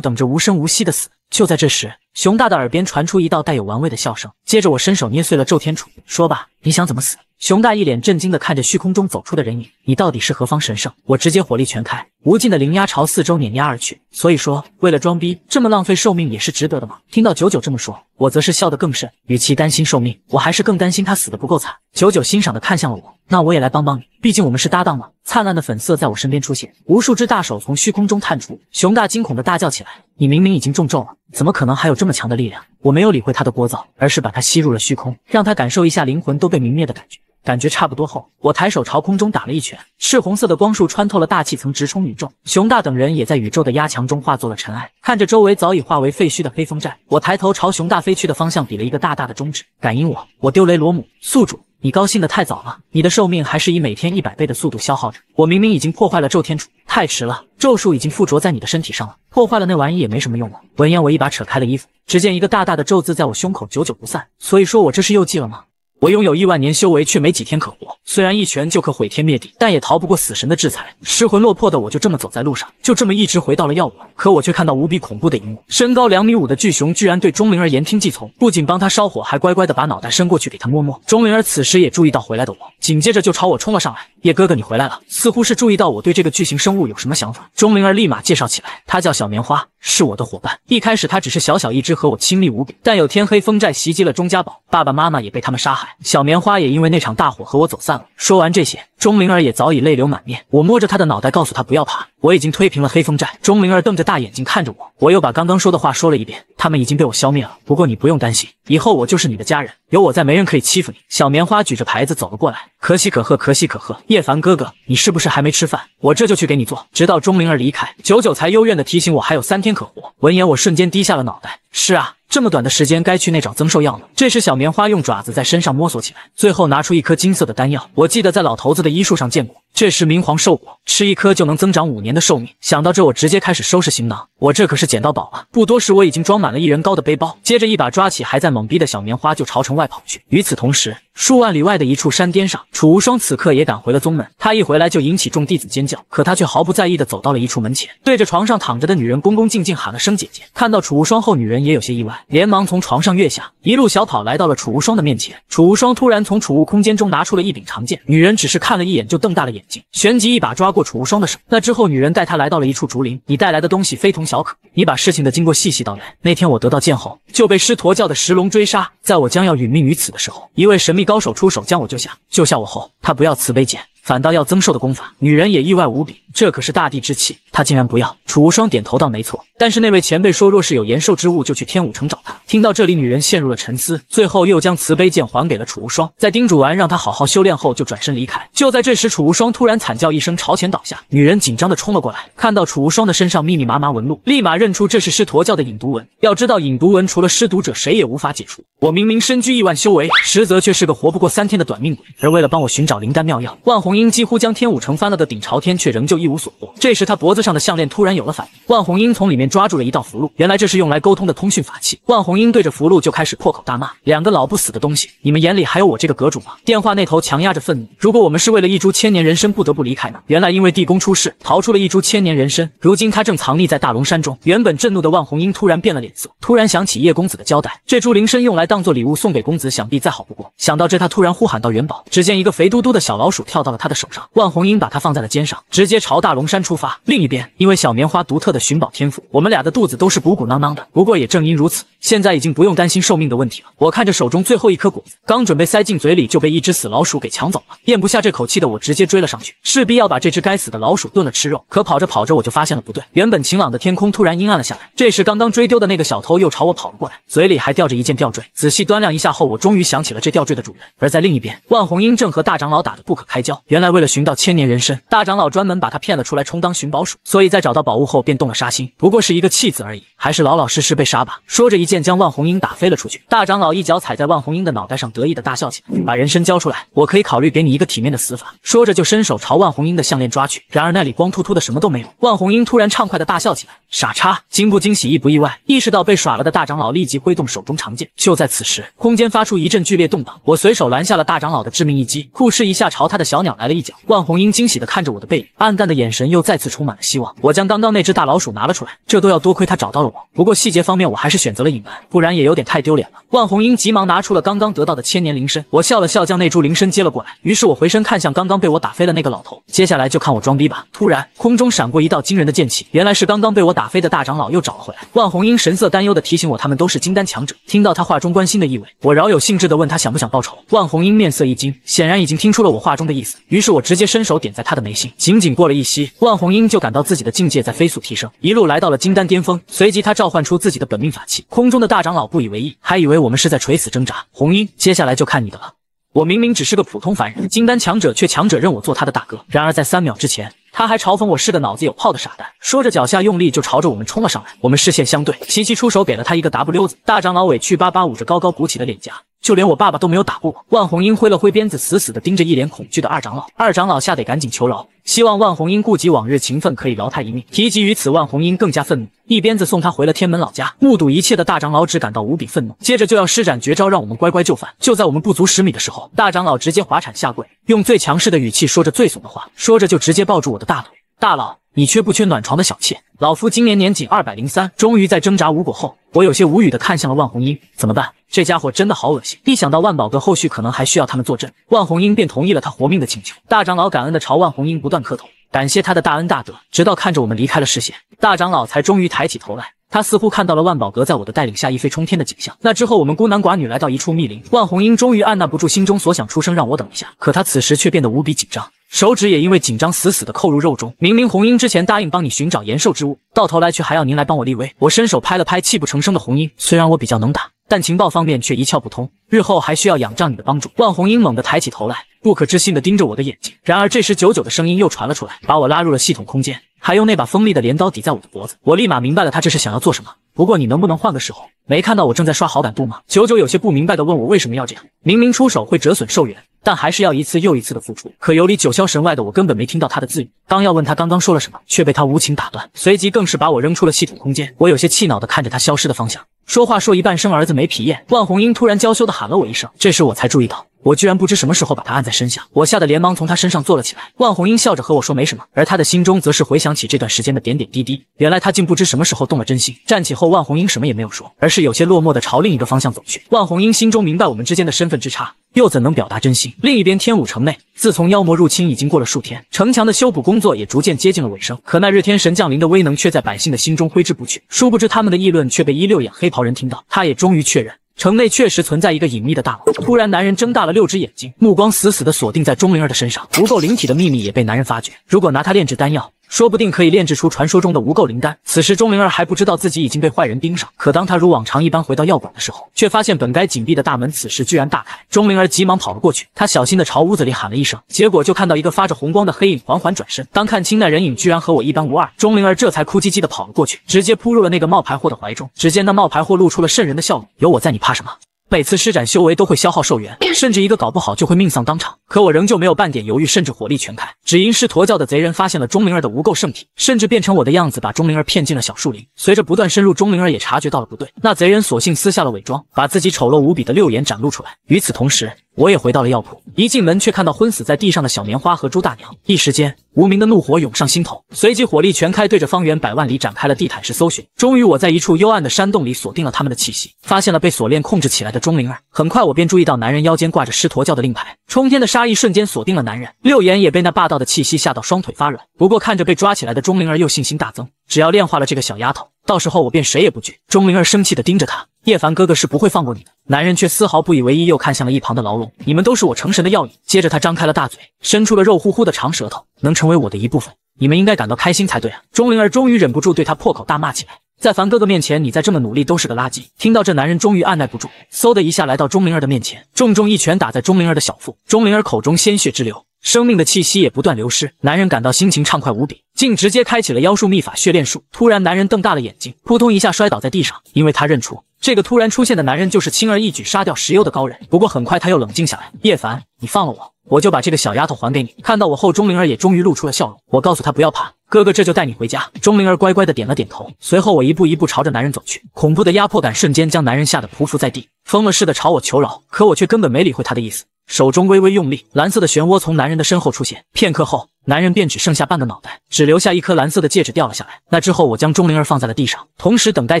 等着无声无息的死。就在这时，熊大的耳边传出一道带有玩味的笑声。接着我伸手捏碎了咒天杵，说吧，你想怎么死？熊大一脸震惊的看着虚空中走出的人影，你到底是何方神圣？我直接火力全开，无尽的灵压朝四周碾压而去。所以说，为了装逼，这么浪费寿命也是值得的吗？听到九九这么说，我则是笑得更甚。与其担心寿命，我还是更担心他死的不够惨。久久欣赏地看向了我，那我也来帮帮你，毕竟我们是搭档嘛。灿烂的粉色在我身边出现，无数只大手从虚空中探出，熊大惊恐地大叫起来：“你明明已经中咒了，怎么可能还有这么强的力量？”我没有理会他的聒噪，而是把他吸入了虚空，让他感受一下灵魂都被泯灭的感觉。感觉差不多后，我抬手朝空中打了一拳，赤红色的光束穿透了大气层，直冲宇宙。熊大等人也在宇宙的压强中化作了尘埃。看着周围早已化为废墟的黑风寨，我抬头朝熊大飞去的方向比了一个大大的中指：“感应我，我丢雷罗姆宿主。”你高兴的太早了，你的寿命还是以每天一百倍的速度消耗着。我明明已经破坏了咒天杵，太迟了，咒术已经附着在你的身体上了，破坏了那玩意也没什么用了。闻言，我一把扯开了衣服，只见一个大大的咒字在我胸口久久不散。所以说，我这是又记了吗？我拥有亿万年修为，却没几天可活。虽然一拳就可毁天灭地，但也逃不过死神的制裁。失魂落魄的我，就这么走在路上，就这么一直回到了药王。可我却看到无比恐怖的一幕：身高两米五的巨熊，居然对钟灵儿言听计从，不仅帮她烧火，还乖乖的把脑袋伸过去给她摸摸。钟灵儿此时也注意到回来的我，紧接着就朝我冲了上来。叶哥哥，你回来了！似乎是注意到我对这个巨型生物有什么想法，钟灵儿立马介绍起来。他叫小棉花，是我的伙伴。一开始他只是小小一只，和我亲密无比。但有天黑风寨袭击了钟家堡，爸爸妈妈也被他们杀害，小棉花也因为那场大火和我走散了。说完这些。钟灵儿也早已泪流满面，我摸着她的脑袋，告诉她不要怕，我已经推平了黑风寨。钟灵儿瞪着大眼睛看着我，我又把刚刚说的话说了一遍，他们已经被我消灭了。不过你不用担心，以后我就是你的家人，有我在，没人可以欺负你。小棉花举着牌子走了过来，可喜可贺，可喜可贺。叶凡哥哥，你是不是还没吃饭？我这就去给你做。直到钟灵儿离开，久久才幽怨地提醒我还有三天可活。闻言，我瞬间低下了脑袋。是啊，这么短的时间该去那找增寿药了。这时，小棉花用爪子在身上摸索起来，最后拿出一颗金色的丹药。我记得在老头子的医术上见过。这时明皇受果，吃一颗就能增长五年的寿命。想到这，我直接开始收拾行囊。我这可是捡到宝了！不多时，我已经装满了一人高的背包。接着，一把抓起还在懵逼的小棉花，就朝城外跑去。与此同时，数万里外的一处山巅上，楚无双此刻也赶回了宗门。他一回来就引起众弟子尖叫，可他却毫不在意的走到了一处门前，对着床上躺着的女人恭恭敬敬喊了声姐姐。看到楚无双后，女人也有些意外，连忙从床上跃下，一路小跑来到了楚无双的面前。楚无双突然从储物空间中拿出了一柄长剑，女人只是看了一眼就瞪大了眼。旋即一把抓过楚无双的手，那之后女人带他来到了一处竹林。你带来的东西非同小可，你把事情的经过细细道来。那天我得到剑后，就被狮驼教的石龙追杀，在我将要殒命于此的时候，一位神秘高手出手将我救下。救下我后，他不要慈悲剑。反倒要增寿的功法，女人也意外无比。这可是大地之气，她竟然不要。楚无双点头道：“没错。”但是那位前辈说，若是有延寿之物，就去天武城找他。听到这里，女人陷入了沉思，最后又将慈悲剑还给了楚无双，在叮嘱完让他好好修炼后，就转身离开。就在这时，楚无双突然惨叫一声，朝前倒下。女人紧张的冲了过来，看到楚无双的身上密密麻麻纹路，立马认出这是狮驼教的引毒纹。要知道，引毒纹除了施毒者，谁也无法解除。我明明身居亿万修为，实则却是个活不过三天的短命鬼。而为了帮我寻找灵丹妙药，万红。红英几乎将天武城翻了个顶朝天，却仍旧一无所获。这时，她脖子上的项链突然有了反应。万红英从里面抓住了一道符箓，原来这是用来沟通的通讯法器。万红英对着符箓就开始破口大骂：“两个老不死的东西，你们眼里还有我这个阁主吗？”电话那头强压着愤怒：“如果我们是为了一株千年人参不得不离开呢？”原来因为地宫出事，逃出了一株千年人参，如今他正藏匿在大龙山中。原本震怒的万红英突然变了脸色，突然想起叶公子的交代，这株灵参用来当做礼物送给公子，想必再好不过。想到这，他突然呼喊道：“元宝！”只见一个肥嘟嘟的小老鼠跳到了。他的手上，万红英把他放在了肩上，直接朝大龙山出发。另一边，因为小棉花独特的寻宝天赋，我们俩的肚子都是鼓鼓囊囊的。不过也正因如此，现在已经不用担心寿命的问题了。我看着手中最后一颗果子，刚准备塞进嘴里，就被一只死老鼠给抢走了。咽不下这口气的我，直接追了上去，势必要把这只该死的老鼠炖了吃肉。可跑着跑着，我就发现了不对，原本晴朗的天空突然阴暗了下来。这时，刚刚追丢的那个小偷又朝我跑了过来，嘴里还吊着一件吊坠。仔细端量一下后，我终于想起了这吊坠的主人。而在另一边，万红英正和大长老打得不可开交。原来为了寻到千年人参，大长老专门把他骗了出来充当寻宝鼠，所以在找到宝物后便动了杀心。不过是一个弃子而已，还是老老实实被杀吧。说着一剑将万红英打飞了出去，大长老一脚踩在万红英的脑袋上，得意的大笑起来，把人参交出来，我可以考虑给你一个体面的死法。说着就伸手朝万红英的项链抓去，然而那里光秃秃的什么都没有。万红英突然畅快的大笑起来，傻叉，惊不惊喜意不意外？意识到被耍了的大长老立即挥动手中长剑。就在此时，空间发出一阵剧烈动荡，我随手拦下了大长老的致命一击，酷施一下朝他的小鸟。来了一脚，万红英惊喜地看着我的背影，暗淡的眼神又再次充满了希望。我将刚刚那只大老鼠拿了出来，这都要多亏他找到了我。不过细节方面，我还是选择了隐瞒，不然也有点太丢脸了。万红英急忙拿出了刚刚得到的千年铃参，我笑了笑，将那株铃参接了过来。于是，我回身看向刚刚被我打飞的那个老头，接下来就看我装逼吧。突然，空中闪过一道惊人的剑气，原来是刚刚被我打飞的大长老又找了回来。万红英神色担忧地提醒我，他们都是金丹强者。听到他话中关心的意味，我饶有兴致地问他想不想报仇。万红英面色一惊，显然已经听出了我话中的意思。于是我直接伸手点在他的眉心，仅仅过了一息，万红英就感到自己的境界在飞速提升，一路来到了金丹巅峰。随即他召唤出自己的本命法器。空中的大长老不以为意，还以为我们是在垂死挣扎。红英，接下来就看你的了。我明明只是个普通凡人，金丹强者却强者认我做他的大哥。然而在三秒之前，他还嘲讽我是个脑子有泡的傻蛋。说着，脚下用力就朝着我们冲了上来。我们视线相对，齐齐出手给了他一个 W 子。大长老委屈巴巴，捂着高高鼓起的脸颊。就连我爸爸都没有打过我。万红英挥了挥鞭子，死死的盯着一脸恐惧的二长老，二长老吓得赶紧求饶，希望万红英顾及往日情分可以饶他一命。提及于此，万红英更加愤怒，一鞭子送他回了天门老家。目睹一切的大长老只感到无比愤怒，接着就要施展绝招让我们乖乖就范。就在我们不足十米的时候，大长老直接滑铲下跪，用最强势的语气说着最怂的话，说着就直接抱住我的大腿，大佬。你缺不缺暖床的小妾？老夫今年年仅二百零三，终于在挣扎无果后，我有些无语的看向了万红英。怎么办？这家伙真的好恶心！一想到万宝阁后续可能还需要他们坐镇，万红英便同意了他活命的请求。大长老感恩的朝万红英不断磕头，感谢他的大恩大德，直到看着我们离开了视线，大长老才终于抬起头来。他似乎看到了万宝阁在我的带领下一飞冲天的景象。那之后，我们孤男寡女来到一处密林，万红英终于按捺不住心中所想，出声让我等一下。可他此时却变得无比紧张。手指也因为紧张死死地扣入肉中。明明红英之前答应帮你寻找延寿之物，到头来却还要您来帮我立威。我伸手拍了拍泣不成声的红英。虽然我比较能打，但情报方面却一窍不通。日后还需要仰仗你的帮助。万红英猛地抬起头来，不可置信地盯着我的眼睛。然而这时九九的声音又传了出来，把我拉入了系统空间，还用那把锋利的镰刀抵在我的脖子。我立马明白了他这是想要做什么。不过你能不能换个时候？没看到我正在刷好感度吗？九九有些不明白地问我为什么要这样。明明出手会折损寿元，但还是要一次又一次的付出。可游离九霄神外的我根本没听到他的字语。刚要问他刚刚说了什么，却被他无情打断，随即更是把我扔出了系统空间。我有些气恼地看着他消失的方向，说话说一半生儿子没皮验。万红英突然娇羞地喊。喊了我一声，这时我才注意到，我居然不知什么时候把他按在身下。我吓得连忙从他身上坐了起来。万红英笑着和我说没什么，而他的心中则是回想起这段时间的点点滴滴。原来他竟不知什么时候动了真心。站起后，万红英什么也没有说，而是有些落寞地朝另一个方向走去。万红英心中明白我们之间的身份之差，又怎能表达真心？另一边，天武城内，自从妖魔入侵已经过了数天，城墙的修补工作也逐渐接近了尾声。可那日天神降临的威能却在百姓的心中挥之不去。殊不知他们的议论却被一六眼黑袍人听到，他也终于确认。城内确实存在一个隐秘的大牢。突然，男人睁大了六只眼睛，目光死死地锁定在钟灵儿的身上。不够灵体的秘密也被男人发觉。如果拿他炼制丹药。说不定可以炼制出传说中的无垢灵丹。此时钟灵儿还不知道自己已经被坏人盯上，可当他如往常一般回到药馆的时候，却发现本该紧闭的大门此时居然大开。钟灵儿急忙跑了过去，他小心地朝屋子里喊了一声，结果就看到一个发着红光的黑影缓缓转身。当看清那人影，居然和我一般无二，钟灵儿这才哭唧唧地跑了过去，直接扑入了那个冒牌货的怀中。只见那冒牌货露出了渗人的笑容：“有我在，你怕什么？”每次施展修为都会消耗寿元，甚至一个搞不好就会命丧当场。可我仍旧没有半点犹豫，甚至火力全开，只因师驼教的贼人发现了钟灵儿的无垢圣体，甚至变成我的样子，把钟灵儿骗进了小树林。随着不断深入，钟灵儿也察觉到了不对，那贼人索性撕下了伪装，把自己丑陋无比的六眼展露出来。与此同时，我也回到了药铺，一进门却看到昏死在地上的小棉花和朱大娘。一时间，无名的怒火涌上心头，随即火力全开，对着方圆百万里展开了地毯式搜寻。终于，我在一处幽暗的山洞里锁定了他们的气息，发现了被锁链控制起来的钟灵儿。很快，我便注意到男人腰间挂着狮驼教的令牌，冲天的杀意瞬间锁定了男人。六眼也被那霸道的气息吓到，双腿发软。不过，看着被抓起来的钟灵儿，又信心大增。只要炼化了这个小丫头。到时候我便谁也不惧。钟灵儿生气地盯着他，叶凡哥哥是不会放过你的。男人却丝毫不以为意，又看向了一旁的牢笼，你们都是我成神的药引。”接着他张开了大嘴，伸出了肉乎乎的长舌头，能成为我的一部分，你们应该感到开心才对啊！钟灵儿终于忍不住对他破口大骂起来。在凡哥哥面前，你再这么努力都是个垃圾。听到这，男人终于按耐不住，嗖的一下来到钟灵儿的面前，重重一拳打在钟灵儿的小腹。钟灵儿口中鲜血直流，生命的气息也不断流失。男人感到心情畅快无比，竟直接开启了妖术秘法血炼术。突然，男人瞪大了眼睛，扑通一下摔倒在地上，因为他认出这个突然出现的男人就是轻而易举杀掉石幽的高人。不过很快他又冷静下来：“叶凡，你放了我，我就把这个小丫头还给你。”看到我后，钟灵儿也终于露出了笑容。我告诉他不要怕。哥哥这就带你回家。钟灵儿乖乖的点了点头，随后我一步一步朝着男人走去，恐怖的压迫感瞬间将男人吓得匍匐在地，疯了似的朝我求饶，可我却根本没理会他的意思，手中微微用力，蓝色的漩涡从男人的身后出现，片刻后。男人便只剩下半个脑袋，只留下一颗蓝色的戒指掉了下来。那之后，我将钟灵儿放在了地上，同时等待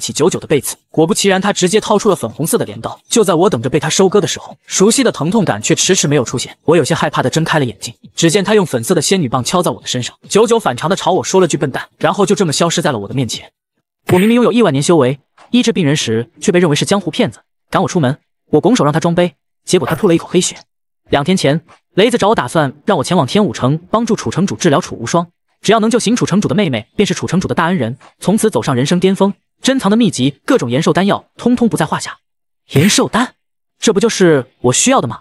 起九九的被刺。果不其然，他直接掏出了粉红色的镰刀。就在我等着被他收割的时候，熟悉的疼痛感却迟迟没有出现。我有些害怕的睁开了眼睛，只见他用粉色的仙女棒敲在我的身上。九九反常的朝我说了句“笨蛋”，然后就这么消失在了我的面前。我明明拥有亿万年修为，医治病人时却被认为是江湖骗子，赶我出门。我拱手让他装杯，结果他吐了一口黑血。两天前。雷子找我，打算让我前往天武城帮助楚城主治疗楚无双。只要能救醒楚城主的妹妹，便是楚城主的大恩人，从此走上人生巅峰。珍藏的秘籍、各种延寿丹药，通通不在话下。延寿丹，这不就是我需要的吗？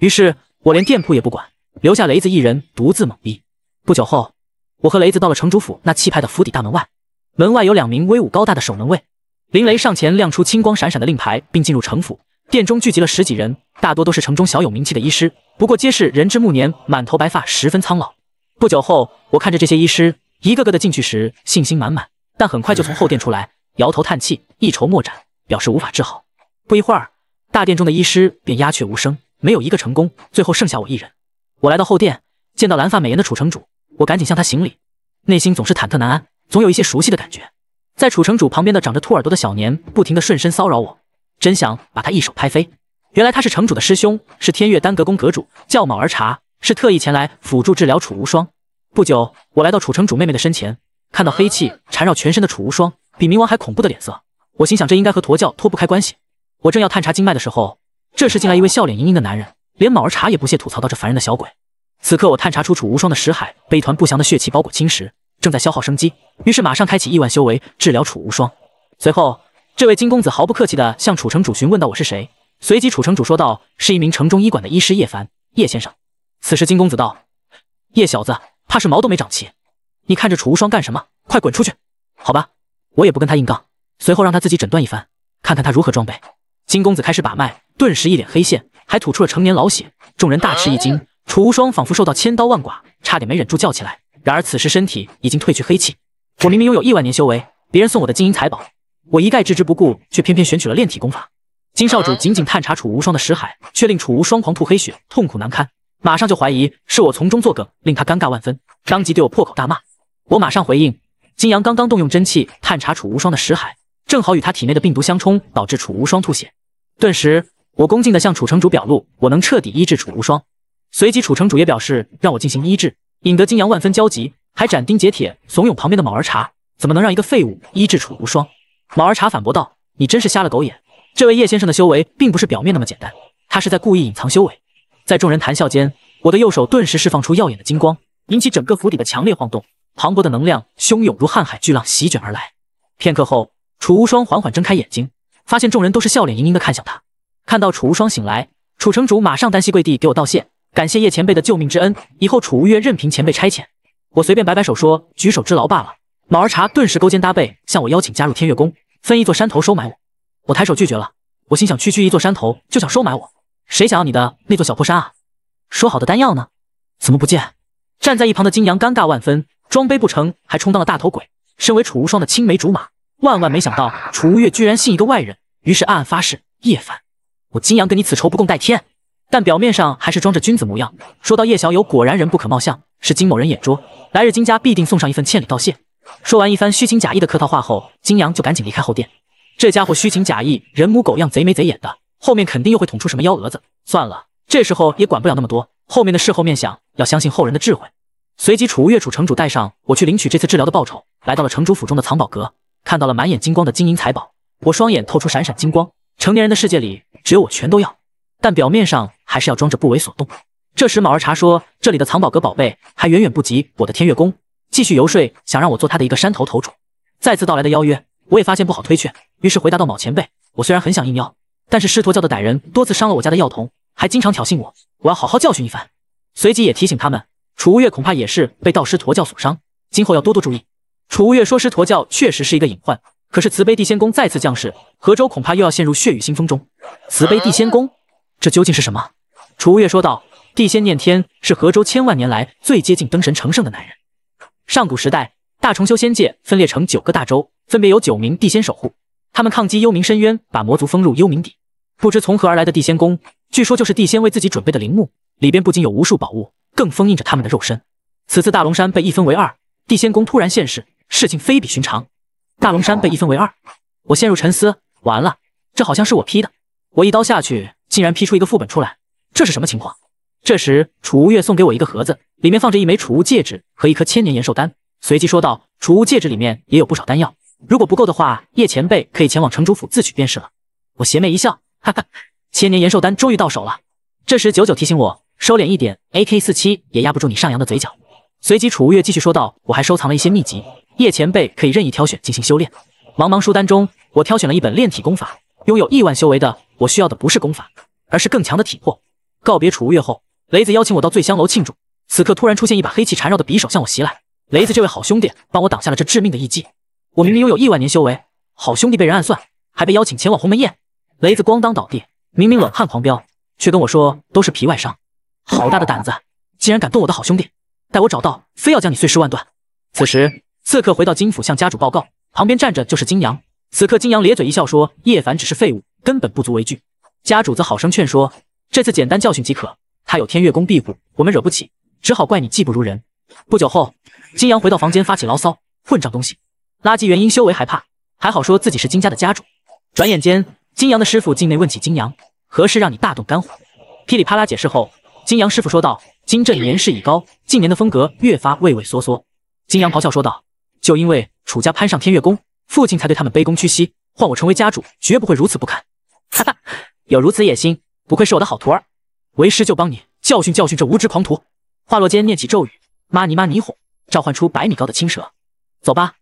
于是，我连店铺也不管，留下雷子一人独自猛逼。不久后，我和雷子到了城主府那气派的府邸大门外，门外有两名威武高大的守门卫。林雷上前亮出青光闪闪的令牌，并进入城府。殿中聚集了十几人，大多都是城中小有名气的医师，不过皆是人之暮年，满头白发，十分苍老。不久后，我看着这些医师一个个的进去时，信心满满，但很快就从后殿出来，摇头叹气，一筹莫展，表示无法治好。不一会儿，大殿中的医师便鸦雀无声，没有一个成功，最后剩下我一人。我来到后殿，见到蓝发美颜的楚城主，我赶紧向他行礼，内心总是忐忑难安，总有一些熟悉的感觉。在楚城主旁边的长着兔耳朵的小年，不停的顺身骚扰我。真想把他一手拍飞！原来他是城主的师兄，是天月丹阁宫阁主，叫卯儿茶，是特意前来辅助治疗楚无双。不久，我来到楚城主妹妹的身前，看到黑气缠绕全身的楚无双，比冥王还恐怖的脸色。我心想，这应该和驼教脱不开关系。我正要探查经脉的时候，这时进来一位笑脸盈盈的男人，连卯儿茶也不屑吐槽到这凡人的小鬼。此刻，我探查出楚无双的石海被一团不祥的血气包裹侵蚀，正在消耗生机，于是马上开启亿万修为治疗楚无双。随后。这位金公子毫不客气地向楚城主询问道：“我是谁？”随即楚城主说道：“是一名城中医馆的医师叶凡，叶先生。”此时金公子道：“叶小子，怕是毛都没长齐，你看着楚无双干什么？快滚出去！好吧，我也不跟他硬刚，随后让他自己诊断一番，看看他如何装备。”金公子开始把脉，顿时一脸黑线，还吐出了成年老血，众人大吃一惊。楚无双仿佛受到千刀万剐，差点没忍住叫起来。然而此时身体已经褪去黑气，我明明拥有亿万年修为，别人送我的金银财宝。我一概置之不顾，却偏偏选取了炼体功法。金少主紧紧探查楚无双的识海，却令楚无双狂吐黑血，痛苦难堪，马上就怀疑是我从中作梗，令他尴尬万分，当即对我破口大骂。我马上回应，金阳刚刚动用真气探查楚无双的识海，正好与他体内的病毒相冲，导致楚无双吐血。顿时，我恭敬地向楚城主表露，我能彻底医治楚无双。随即，楚城主也表示让我进行医治，引得金阳万分焦急，还斩钉截铁怂恿旁边的卯儿茶，怎么能让一个废物医治楚无双。毛儿茶反驳道：“你真是瞎了狗眼！这位叶先生的修为并不是表面那么简单，他是在故意隐藏修为。”在众人谈笑间，我的右手顿时释放出耀眼的金光，引起整个府邸的强烈晃动，磅礴的能量汹涌如瀚海巨浪席卷而来。片刻后，楚无双缓缓睁开眼睛，发现众人都是笑脸盈盈的看向他。看到楚无双醒来，楚城主马上单膝跪地给我道谢，感谢叶前辈的救命之恩。以后楚无月任凭前辈差遣，我随便摆摆手说：“举手之劳罢了。”卯儿茶顿时勾肩搭背，向我邀请加入天月宫，分一座山头收买我。我抬手拒绝了。我心想，区区一座山头就想收买我，谁想要你的那座小破山啊？说好的丹药呢？怎么不见？站在一旁的金阳尴尬万分，装杯不成，还充当了大头鬼。身为楚无双的青梅竹马，万万没想到楚无月居然信一个外人，于是暗暗发誓：叶凡，我金阳跟你此仇不共戴天。但表面上还是装着君子模样，说到叶小友果然人不可貌相，是金某人眼拙，来日金家必定送上一份欠礼道谢。”说完一番虚情假意的客套话后，金阳就赶紧离开后殿。这家伙虚情假意，人模狗样，贼眉贼眼的，后面肯定又会捅出什么幺蛾子。算了，这时候也管不了那么多，后面的事后面想，要相信后人的智慧。随即，楚无月楚城主带上我去领取这次治疗的报酬，来到了城主府中的藏宝阁，看到了满眼金光的金银财宝，我双眼透出闪闪金光。成年人的世界里，只有我全都要，但表面上还是要装着不为所动。这时，卯儿茶说：“这里的藏宝阁宝贝还远远不及我的天月宫。”继续游说，想让我做他的一个山头头主。再次到来的邀约，我也发现不好推却，于是回答到：“卯前辈，我虽然很想应邀，但是师驼教的歹人多次伤了我家的药童，还经常挑衅我，我要好好教训一番。”随即也提醒他们：“楚无月恐怕也是被道师驼教所伤，今后要多多注意。”楚无月说：“师驼教确实是一个隐患，可是慈悲地仙宫再次降世，河州恐怕又要陷入血雨腥风中。”慈悲地仙宫，这究竟是什么？楚无月说道：“地仙念天是河州千万年来最接近登神成圣的男人。”上古时代，大重修仙界分裂成九个大洲，分别由九名地仙守护。他们抗击幽冥深渊，把魔族封入幽冥底。不知从何而来的地仙宫，据说就是地仙为自己准备的陵墓，里边不仅有无数宝物，更封印着他们的肉身。此次大龙山被一分为二，地仙宫突然现世，事情非比寻常。大龙山被一分为二，我陷入沉思。完了，这好像是我劈的。我一刀下去，竟然劈出一个副本出来，这是什么情况？这时，储物月送给我一个盒子，里面放着一枚储物戒指和一颗千年延寿丹，随即说道：“储物戒指里面也有不少丹药，如果不够的话，叶前辈可以前往城主府自取便是了。”我邪魅一笑，哈哈，千年延寿丹终于到手了。这时，九九提醒我收敛一点，A K 四七也压不住你上扬的嘴角。随即，储物月继续说道：“我还收藏了一些秘籍，叶前辈可以任意挑选进行修炼。茫茫书单中，我挑选了一本炼体功法。拥有亿万修为的我，需要的不是功法，而是更强的体魄。”告别储物月后。雷子邀请我到醉香楼庆祝，此刻突然出现一把黑气缠绕的匕首向我袭来。雷子这位好兄弟帮我挡下了这致命的一击。我明明拥有亿万年修为，好兄弟被人暗算，还被邀请前往鸿门宴。雷子咣当倒地，明明冷汗狂飙，却跟我说都是皮外伤。好大的胆子，竟然敢动我的好兄弟！待我找到，非要将你碎尸万段。此时刺客回到金府向家主报告，旁边站着就是金阳。此刻金阳咧嘴一笑说：“叶凡只是废物，根本不足为惧。”家主则好生劝说：“这次简单教训即可。”他有天月宫庇护，我们惹不起，只好怪你技不如人。不久后，金阳回到房间，发起牢骚：“混账东西，垃圾原因修为还怕，还好说自己是金家的家主。”转眼间，金阳的师傅进内问起金阳何事让你大动肝火。噼里啪啦解释后，金阳师傅说道：“金震年事已高，近年的风格越发畏畏缩缩。”金阳咆哮说道：“就因为楚家攀上天月宫，父亲才对他们卑躬屈膝。换我成为家主，绝不会如此不堪。”哈哈，有如此野心，不愧是我的好徒儿。为师就帮你教训教训这无知狂徒。话落间念起咒语，妈尼妈尼哄，召唤出百米高的青蛇。走吧，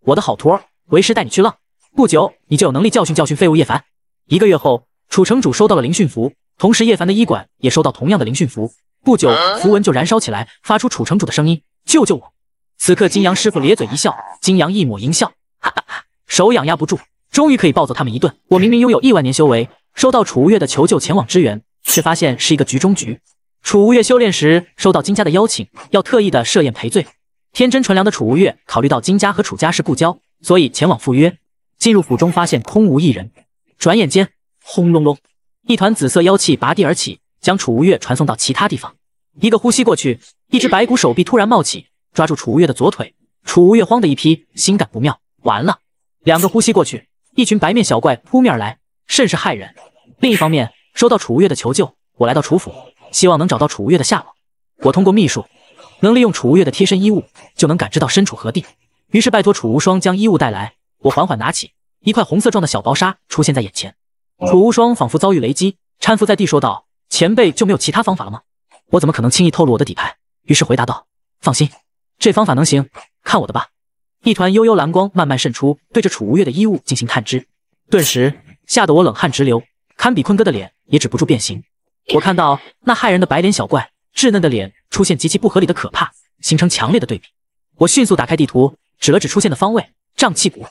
我的好徒儿，为师带你去浪。不久，你就有能力教训教训废物叶凡。一个月后，楚城主收到了灵训符，同时叶凡的医馆也收到同样的灵训符。不久，符文就燃烧起来，发出楚城主的声音：“救救我！”此刻，金阳师傅咧嘴一笑，金阳一抹淫笑，哈哈哈，手痒压不住，终于可以暴揍他们一顿。我明明拥有亿万年修为，收到楚无月的求救，前往支援。却发现是一个局中局。楚无月修炼时收到金家的邀请，要特意的设宴赔罪。天真纯良的楚无月考虑到金家和楚家是故交，所以前往赴约。进入府中发现空无一人，转眼间，轰隆隆，一团紫色妖气拔地而起，将楚无月传送到其他地方。一个呼吸过去，一只白骨手臂突然冒起，抓住楚无月的左腿。楚无月慌的一批，心感不妙，完了。两个呼吸过去，一群白面小怪扑面而来，甚是骇人。另一方面。收到楚无月的求救，我来到楚府，希望能找到楚无月的下落。我通过秘术，能利用楚无月的贴身衣物，就能感知到身处何地。于是拜托楚无双将衣物带来。我缓缓拿起一块红色状的小薄纱，出现在眼前。楚无双仿佛遭遇雷击，搀扶在地，说道：“前辈就没有其他方法了吗？”我怎么可能轻易透露我的底牌？于是回答道：“放心，这方法能行，看我的吧。”一团悠悠蓝光慢慢渗出，对着楚无月的衣物进行探知，顿时吓得我冷汗直流。堪比坤哥的脸也止不住变形，我看到那骇人的白脸小怪稚嫩的脸出现极其不合理的可怕，形成强烈的对比。我迅速打开地图，指了指出现的方位瘴气谷。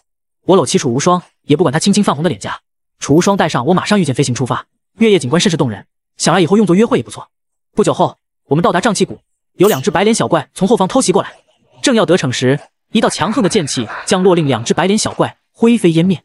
我搂起楚无双，也不管他轻轻泛红的脸颊。楚无双带上我，马上御剑飞行出发。月夜景观甚是动人，想来以后用作约会也不错。不久后，我们到达瘴气谷，有两只白脸小怪从后方偷袭过来，正要得逞时，一道强横的剑气降落，令两只白脸小怪灰飞烟灭。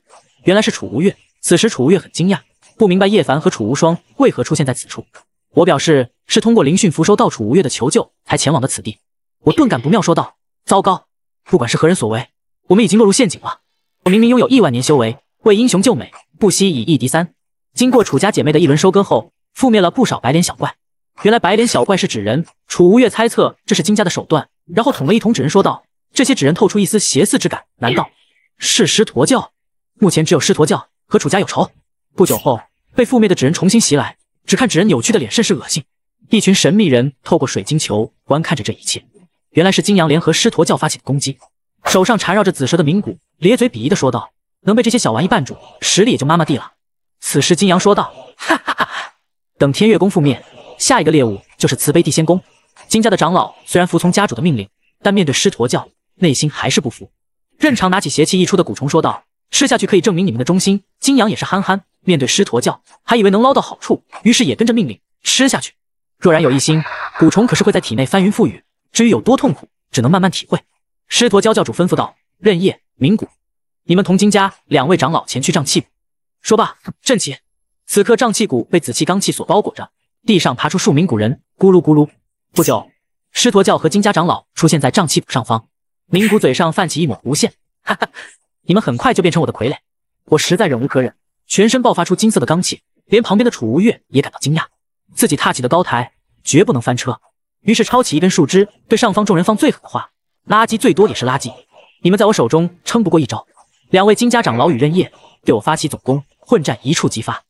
原来是楚无月。此时楚无月很惊讶。不明白叶凡和楚无双为何出现在此处，我表示是通过灵讯符收到楚无月的求救才前往的此地。我顿感不妙，说道：“糟糕，不管是何人所为，我们已经落入陷阱了。”我明明拥有亿万年修为，为英雄救美，不惜以一敌三。经过楚家姐妹的一轮收割后，覆灭了不少白脸小怪。原来白脸小怪是纸人。楚无月猜测这是金家的手段，然后捅了一捅纸人，说道：“这些纸人透出一丝邪肆之感，难道是狮驼教？目前只有狮驼教和楚家有仇。”不久后，被覆灭的纸人重新袭来。只看纸人扭曲的脸，甚是恶心。一群神秘人透过水晶球观看着这一切。原来是金阳联合狮驼教发起的攻击。手上缠绕着紫蛇的冥骨咧嘴鄙夷的说道：“能被这些小玩意绊住，实力也就妈妈地了。”此时金阳说道：“哈哈哈！等天月宫覆灭，下一个猎物就是慈悲地仙宫。”金家的长老虽然服从家主的命令，但面对狮驼教，内心还是不服。任常拿起邪气溢出的蛊虫说道：“吃下去可以证明你们的忠心。”金阳也是憨憨。面对狮驼教，还以为能捞到好处，于是也跟着命令吃下去。若然有一心蛊虫，可是会在体内翻云覆雨。至于有多痛苦，只能慢慢体会。狮驼教教主吩咐道：“任夜、明谷，你们同金家两位长老前去瘴气谷。”说罢，震起。此刻瘴气谷被紫气罡气所包裹着，地上爬出数名古人，咕噜咕噜。不久，狮驼教和金家长老出现在瘴气谷上方。明谷嘴上泛起一抹弧线，哈哈，你们很快就变成我的傀儡，我实在忍无可忍。全身爆发出金色的罡气，连旁边的楚无月也感到惊讶。自己踏起的高台绝不能翻车，于是抄起一根树枝，对上方众人放最狠的话：“垃圾最多也是垃圾，你们在我手中撑不过一招。”两位金家长老与任夜对我发起总攻，混战一触即发。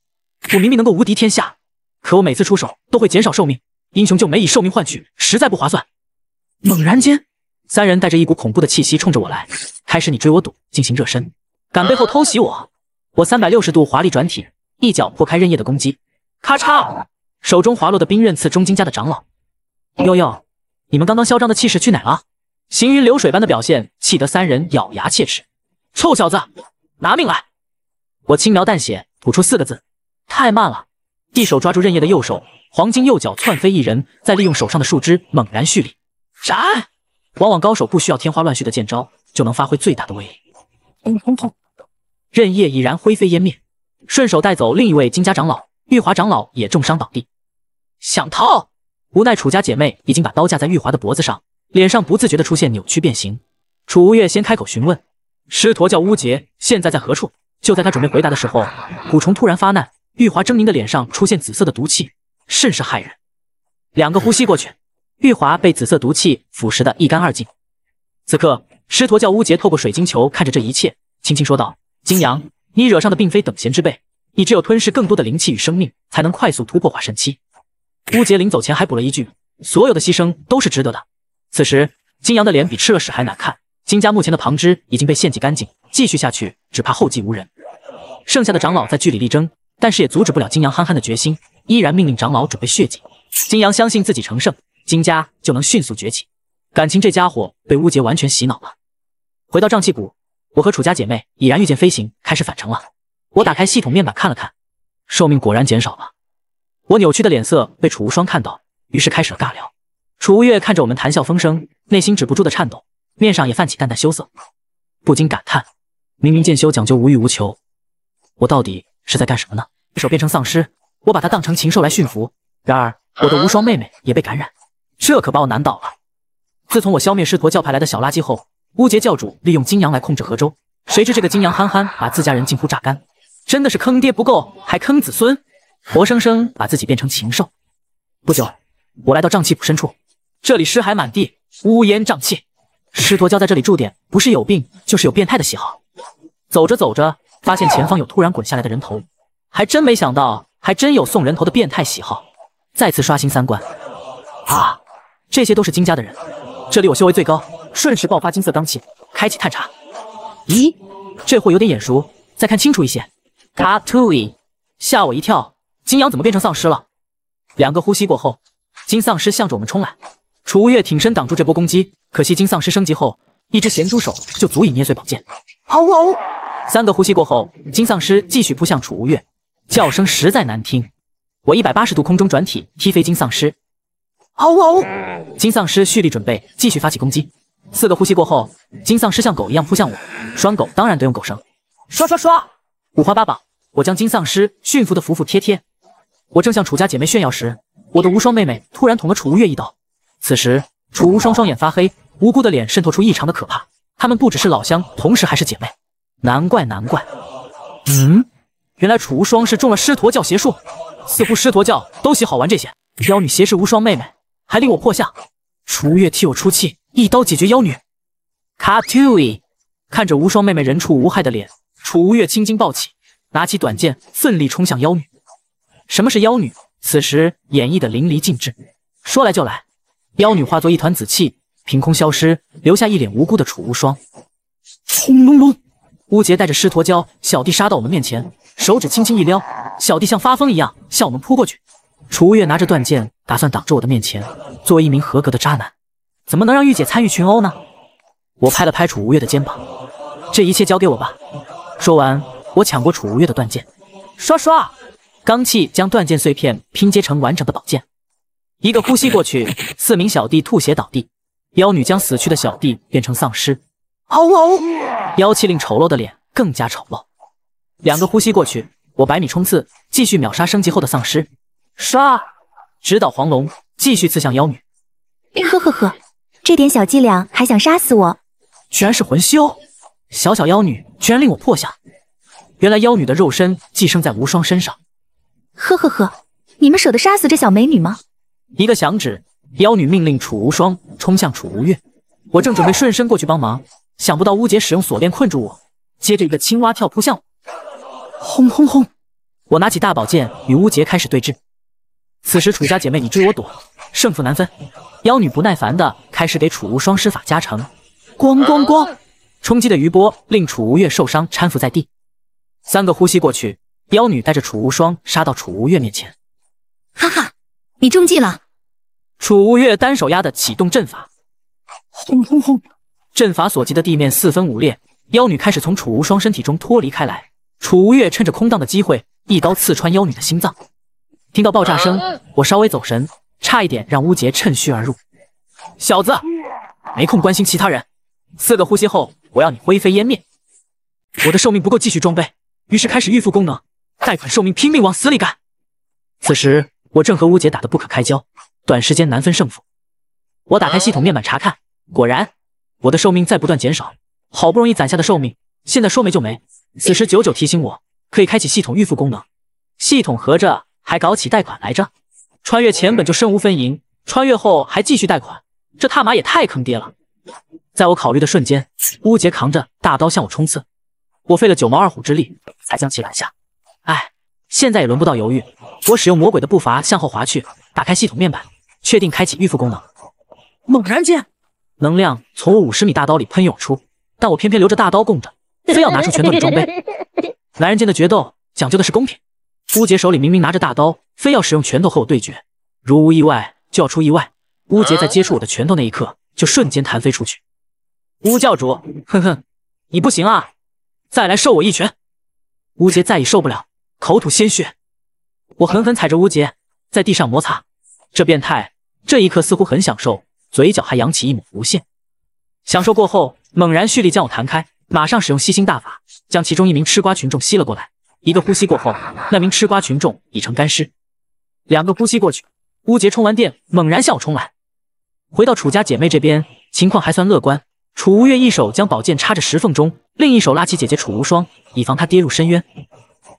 我明明能够无敌天下，可我每次出手都会减少寿命。英雄就没以寿命换取，实在不划算。猛然间，三人带着一股恐怖的气息冲着我来，开始你追我堵进行热身。敢背后偷袭我！我三百六十度华丽转体，一脚破开刃叶的攻击，咔嚓，手中滑落的兵刃刺中金家的长老。悠悠，你们刚刚嚣张的气势去哪了？行云流水般的表现，气得三人咬牙切齿。臭小子，拿命来！我轻描淡写吐出四个字：太慢了。一手抓住刃叶的右手，黄金右脚窜飞一人，再利用手上的树枝猛然蓄力斩。往往高手不需要天花乱坠的剑招，就能发挥最大的威力。任夜已然灰飞烟灭，顺手带走另一位金家长老玉华长老也重伤倒地，想逃，无奈楚家姐妹已经把刀架在玉华的脖子上，脸上不自觉的出现扭曲变形。楚无月先开口询问：“师驼叫乌杰现在在何处？”就在他准备回答的时候，蛊虫突然发难，玉华狰狞的脸上出现紫色的毒气，甚是骇人。两个呼吸过去，玉华被紫色毒气腐蚀的一干二净。此刻，师驼叫乌杰透过水晶球看着这一切，轻轻说道。金阳，你惹上的并非等闲之辈，你只有吞噬更多的灵气与生命，才能快速突破化神期。乌杰临走前还补了一句：所有的牺牲都是值得的。此时，金阳的脸比吃了屎还难看。金家目前的旁支已经被献祭干净，继续下去只怕后继无人。剩下的长老在据理力争，但是也阻止不了金阳憨憨的决心，依然命令长老准备血祭。金阳相信自己成圣，金家就能迅速崛起。感情这家伙被乌杰完全洗脑了。回到瘴气谷。我和楚家姐妹已然御剑飞行，开始返程了。我打开系统面板看了看，寿命果然减少了。我扭曲的脸色被楚无双看到，于是开始了尬聊。楚无月看着我们谈笑风生，内心止不住的颤抖，面上也泛起淡淡羞涩，不禁感叹：明明剑修讲究无欲无求，我到底是在干什么呢？一手变成丧尸，我把它当成禽兽来驯服。然而我的无双妹妹也被感染，这可把我难倒了。自从我消灭狮驼教派来的小垃圾后，乌杰教主利用金阳来控制河州，谁知这个金阳憨憨把自家人近乎榨干，真的是坑爹不够，还坑子孙，活生生把自己变成禽兽。不久，我来到瘴气谷深处，这里尸海满地，乌烟瘴气。师驼教在这里驻点，不是有病，就是有变态的喜好。走着走着，发现前方有突然滚下来的人头，还真没想到，还真有送人头的变态喜好，再次刷新三观。啊，这些都是金家的人，这里我修为最高。瞬时爆发金色罡气，开启探查。咦，这货有点眼熟，再看清楚一些。卡图伊，吓我一跳！金羊怎么变成丧尸了？两个呼吸过后，金丧尸向着我们冲来。楚无月挺身挡住这波攻击，可惜金丧尸升级后，一只咸猪手就足以捏碎宝剑。嗷嗷！三个呼吸过后，金丧尸继续扑向楚无月，叫声实在难听。我一百八十度空中转体，踢飞金丧尸。嗷嗷！金丧尸蓄力准备继续发起攻击。四个呼吸过后，金丧尸像狗一样扑向我。拴狗当然得用狗绳，刷刷刷，五花八绑，我将金丧尸驯服的服服帖帖。我正向楚家姐妹炫耀时，我的无双妹妹突然捅了楚无月一刀。此时，楚无双双眼发黑，无辜的脸渗透出异常的可怕。他们不只是老乡，同时还是姐妹，难怪难怪。嗯，原来楚无双是中了狮驼教邪术，似乎狮驼教都喜好玩这些妖女挟持无双妹妹还令我破相，楚无月替我出气。一刀解决妖女，卡图伊！看着无双妹妹人畜无害的脸，楚无月青筋暴起，拿起短剑，奋力冲向妖女。什么是妖女？此时演绎的淋漓尽致，说来就来。妖女化作一团紫气，凭空消失，留下一脸无辜的楚无双。轰隆隆！乌杰带着狮驼教小弟杀到我们面前，手指轻轻一撩，小弟像发疯一样向我们扑过去。楚无月拿着断剑，打算挡住我的面前，作为一名合格的渣男。怎么能让御姐参与群殴呢？我拍了拍楚无月的肩膀，这一切交给我吧。说完，我抢过楚无月的断剑，刷刷，罡气将断剑碎片拼接成完整的宝剑。一个呼吸过去，四名小弟吐血倒地。妖女将死去的小弟变成丧尸，嗷嗷！妖气令丑陋的脸更加丑陋。两个呼吸过去，我百米冲刺，继续秒杀升级后的丧尸。刷，直捣黄龙，继续刺向妖女。呵呵呵。这点小伎俩还想杀死我？居然是魂修，小小妖女居然令我破相。原来妖女的肉身寄生在无双身上。呵呵呵，你们舍得杀死这小美女吗？一个响指，妖女命令楚无双冲向楚无月。我正准备顺身过去帮忙，想不到乌杰使用锁链困住我，接着一个青蛙跳扑向我。轰轰轰！我拿起大宝剑与乌杰开始对峙。此时楚家姐妹你追我躲，胜负难分。妖女不耐烦的。开始给楚无双施法加成，咣咣咣！冲击的余波令楚无月受伤，搀扶在地。三个呼吸过去，妖女带着楚无双杀到楚无月面前。哈哈，你中计了！楚无月单手压的启动阵法，轰轰轰！阵法所及的地面四分五裂，妖女开始从楚无双身体中脱离开来。楚无月趁着空档的机会，一刀刺穿妖女的心脏。听到爆炸声，我稍微走神，差一点让乌杰趁虚而入。小子，没空关心其他人。四个呼吸后，我要你灰飞烟灭！我的寿命不够，继续装备，于是开始预付功能，贷款寿命拼命往死里干。此时我正和乌姐打得不可开交，短时间难分胜负。我打开系统面板查看，果然，我的寿命在不断减少。好不容易攒下的寿命，现在说没就没。此时九九提醒我，可以开启系统预付功能。系统合着还搞起贷款来着？穿越前本就身无分银，穿越后还继续贷款。这他妈也太坑爹了！在我考虑的瞬间，乌杰扛着大刀向我冲刺，我费了九毛二虎之力才将其拦下。哎，现在也轮不到犹豫，我使用魔鬼的步伐向后滑去，打开系统面板，确定开启预付功能。猛然间，能量从我五十米大刀里喷涌出，但我偏偏留着大刀供着，非要拿出拳头的装备。男人间的决斗讲究的是公平，乌杰手里明明拿着大刀，非要使用拳头和我对决，如无意外就要出意外。乌杰在接触我的拳头那一刻，就瞬间弹飞出去。乌教主，哼哼，你不行啊！再来受我一拳。乌杰再也受不了，口吐鲜血。我狠狠踩着乌杰在地上摩擦，这变态这一刻似乎很享受，嘴角还扬起一抹弧线。享受过后，猛然蓄力将我弹开，马上使用吸星大法将其中一名吃瓜群众吸了过来。一个呼吸过后，那名吃瓜群众已成干尸。两个呼吸过去，乌杰充完电，猛然向我冲来。回到楚家姐妹这边，情况还算乐观。楚无月一手将宝剑插着石缝中，另一手拉起姐姐楚无双，以防她跌入深渊。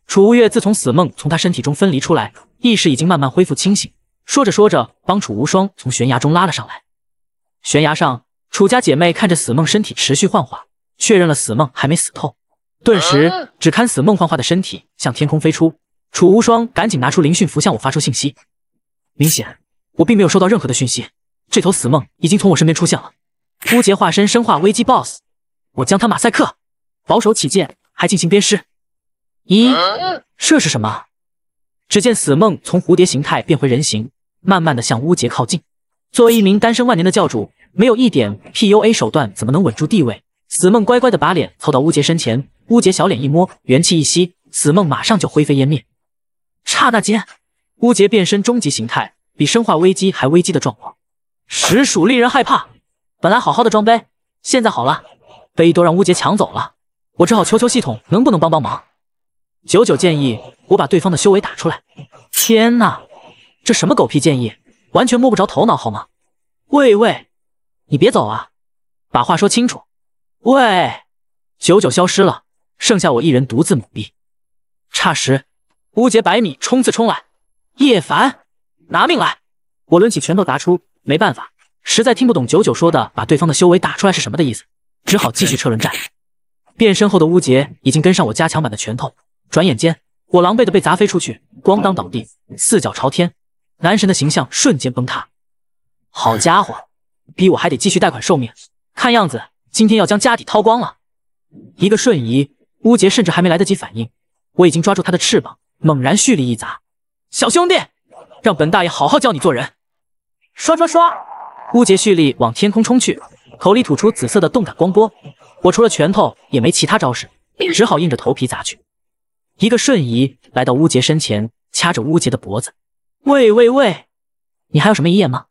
楚无月自从死梦从她身体中分离出来，意识已经慢慢恢复清醒。说着说着，帮楚无双从悬崖中拉了上来。悬崖上，楚家姐妹看着死梦身体持续幻化，确认了死梦还没死透。顿时，只看死梦幻化的身体向天空飞出。楚无双赶紧拿出灵讯符向我发出信息，明显我并没有收到任何的讯息。这头死梦已经从我身边出现了。乌杰化身生化危机 BOSS，我将他马赛克。保守起见，还进行鞭尸。咦，这是什么？只见死梦从蝴蝶形态变回人形，慢慢的向乌杰靠近。作为一名单身万年的教主，没有一点 PUA 手段怎么能稳住地位？死梦乖乖的把脸凑到乌杰身前，乌杰小脸一摸，元气一吸，死梦马上就灰飞烟灭。刹那间，乌杰变身终极形态，比生化危机还危机的状况。实属令人害怕。本来好好的装备，现在好了，杯都让乌杰抢走了。我只好求求系统，能不能帮帮忙？九九建议我把对方的修为打出来。天哪，这什么狗屁建议，完全摸不着头脑，好吗？喂喂，你别走啊，把话说清楚。喂，九九消失了，剩下我一人独自努逼。霎时，乌杰百米冲刺冲来，叶凡，拿命来！我抡起拳头砸出。没办法，实在听不懂九九说的“把对方的修为打出来”是什么的意思，只好继续车轮战。变身后的乌杰已经跟上我加强版的拳头，转眼间我狼狈的被砸飞出去，咣当倒地，四脚朝天，男神的形象瞬间崩塌。好家伙，逼我还得继续贷款寿命，看样子今天要将家底掏光了。一个瞬移，乌杰甚至还没来得及反应，我已经抓住他的翅膀，猛然蓄力一砸。小兄弟，让本大爷好好教你做人。刷刷刷，乌杰蓄力往天空冲去，口里吐出紫色的动感光波。我除了拳头也没其他招式，只好硬着头皮砸去。一个瞬移来到乌杰身前，掐着乌杰的脖子。喂喂喂，你还有什么遗言吗？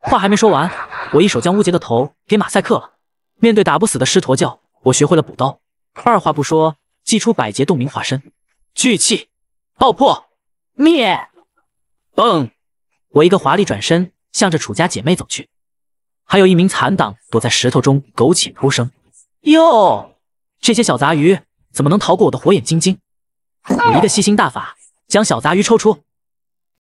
话还没说完，我一手将乌杰的头给马赛克了。面对打不死的狮驼教，我学会了补刀。二话不说，祭出百劫洞明化身，聚气爆破灭。嗯。我一个华丽转身，向着楚家姐妹走去。还有一名残党躲在石头中苟且偷生。哟，这些小杂鱼怎么能逃过我的火眼金睛？我一个吸星大法，将小杂鱼抽出。